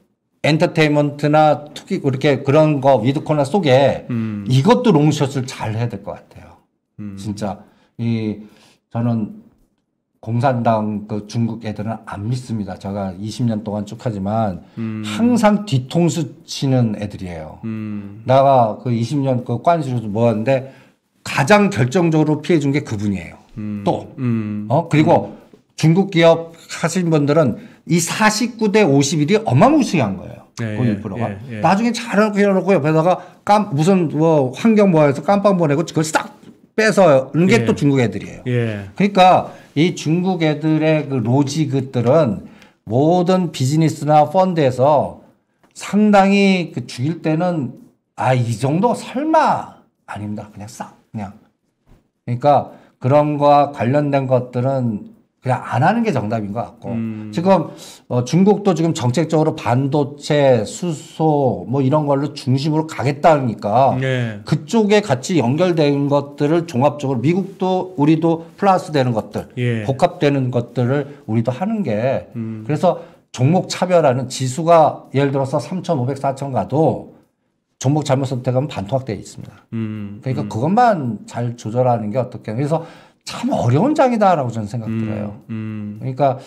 엔터테인먼트나 특히 이렇게 그런 거 위드코나 속에 음. 이것도 롱숏을 잘 해야 될 것 같아요. 음. 진짜 이 저는 공산당 그 중국 애들은 안 믿습니다. 제가 20년 동안 쭉 하지만 음. 항상 뒤통수 치는 애들이에요. 음. 내가 그 20년 그 관시로도 뭐하는데 가장 결정적으로 피해 준 게 그분이에요. 음. 또. 음. 어? 그리고 음. 중국 기업 하신 분들은 이 49대 51이 어마무시한 거예요. 예, 그 1%가. 예, 예, 예, 나중에 잘해놓고 놓고 옆에다가 깜, 무슨 뭐 환경 뭐해서 깜빡 보내고 그걸 싹 빼서 는게또 예. 중국 애들이에요. 예. 그러니까 이 중국 애들의 그 로지그들은 모든 비즈니스나 펀드에서 상당히 그 죽일 때는 아, 이 정도 설마 아닙니다. 그냥 싹, 그냥. 그러니까 그런 거와 관련된 것들은 그냥 안 하는 게 정답인 것 같고 음. 지금 어, 중국도 지금 정책적으로 반도체 수소 뭐 이런 걸로 중심으로 가겠다니까 하 네. 그쪽에 같이 연결된 것들을 종합적으로 미국도 우리도 플러스 되는 것들 예. 복합되는 것들을 우리도 하는 게 음. 그래서 종목 차별하는 지수가 예를 들어서 3,500, 4,000 가도 종목 잘못 선택하면 반토막 되어 있습니다. 음. 그러니까 음. 그것만 잘 조절하는 게 어떻게 그래서 참 어려운 장이다라고 저는 생각 음, 들어요. 음. 그러니까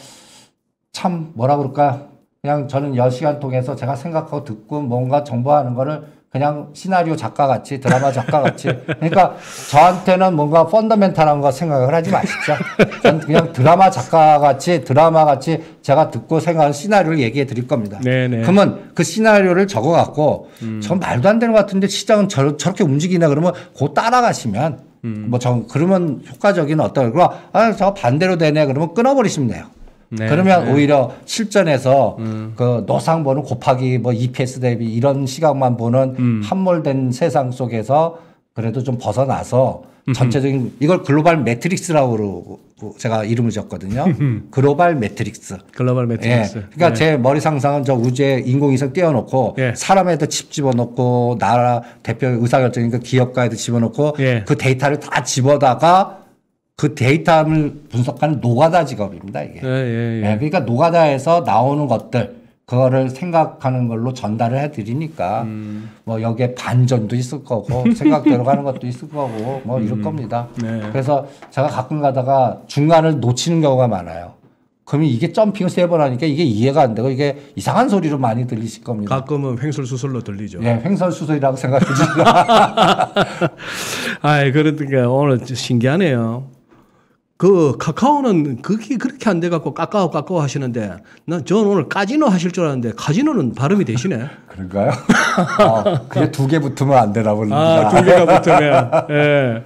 참 뭐라 그럴까 그냥 저는 10시간 통해서 제가 생각하고 듣고 뭔가 정보하는 거를 그냥 시나리오 작가 같이 드라마 작가 같이 그러니까 저한테는 뭔가 펀더멘탈한 거 생각을 하지 마십시오전 그냥 드라마 작가 같이 드라마 같이 제가 듣고 생각한 시나리오를 얘기해 드릴 겁니다. 네네. 네. 그러면 그 시나리오를 적어 갖고 음. 저 말도 안 되는 것 같은데 시장은 저, 저렇게 움직이나 그러면 곧 따라가시면 음. 뭐저 그러면 효과적인 어떤 그 아저 아, 반대로 되네 그러면 끊어버리시면 돼요. 네, 그러면 네. 오히려 실전에서 음. 그 노상 보는 곱하기 뭐 EPS 대비 이런 시각만 보는 음. 함몰된 세상 속에서 그래도 좀 벗어나서 음. 전체적인 이걸 글로벌 매트릭스라고 제가 이름을 지었거든요 음. 글로벌 매트릭스. 글로벌 매트릭스. 예. 그러니까 네. 제 머리 상상은 저 우주에 인공위성 띄워놓고 예. 사람에도 칩 집어넣고 나라 대표 의사결정인 그 기업가에도 집어넣고 예. 그 데이터를 다 집어다가 그 데이터를 분석하는 노가다 직업입니다 이게. 예, 예, 예. 그러니까 노가다에서 나오는 것들. 그거를 생각하는 걸로 전달을 해드리니까 음. 뭐 여기에 반전도 있을 거고 생각 대로가는 것도 있을 거고 뭐 음. 이럴 겁니다. 네. 그래서 제가 가끔 가다가 중간을 놓치는 경우가 많아요. 그러면 이게 점핑을 세 번 하니까 이게 이해가 안 되고 이게 이상한 소리로 많이 들리실 겁니다. 가끔은 횡설수설로 들리죠. 예, 네, 횡설수설이라고 생각해 주시라. 아, 그러니까 오늘 신기하네요. 그 카카오는 그게 렇 그렇게 안 돼갖고 까까오 까까오 하시는데 난 저는 오늘 카지노 하실 줄 알았는데 카지노는 발음이 되시네. 그런가요? 아, 그게 두 개 붙으면 안 되나 봅니다. 아, 두 개가 붙으면. 예.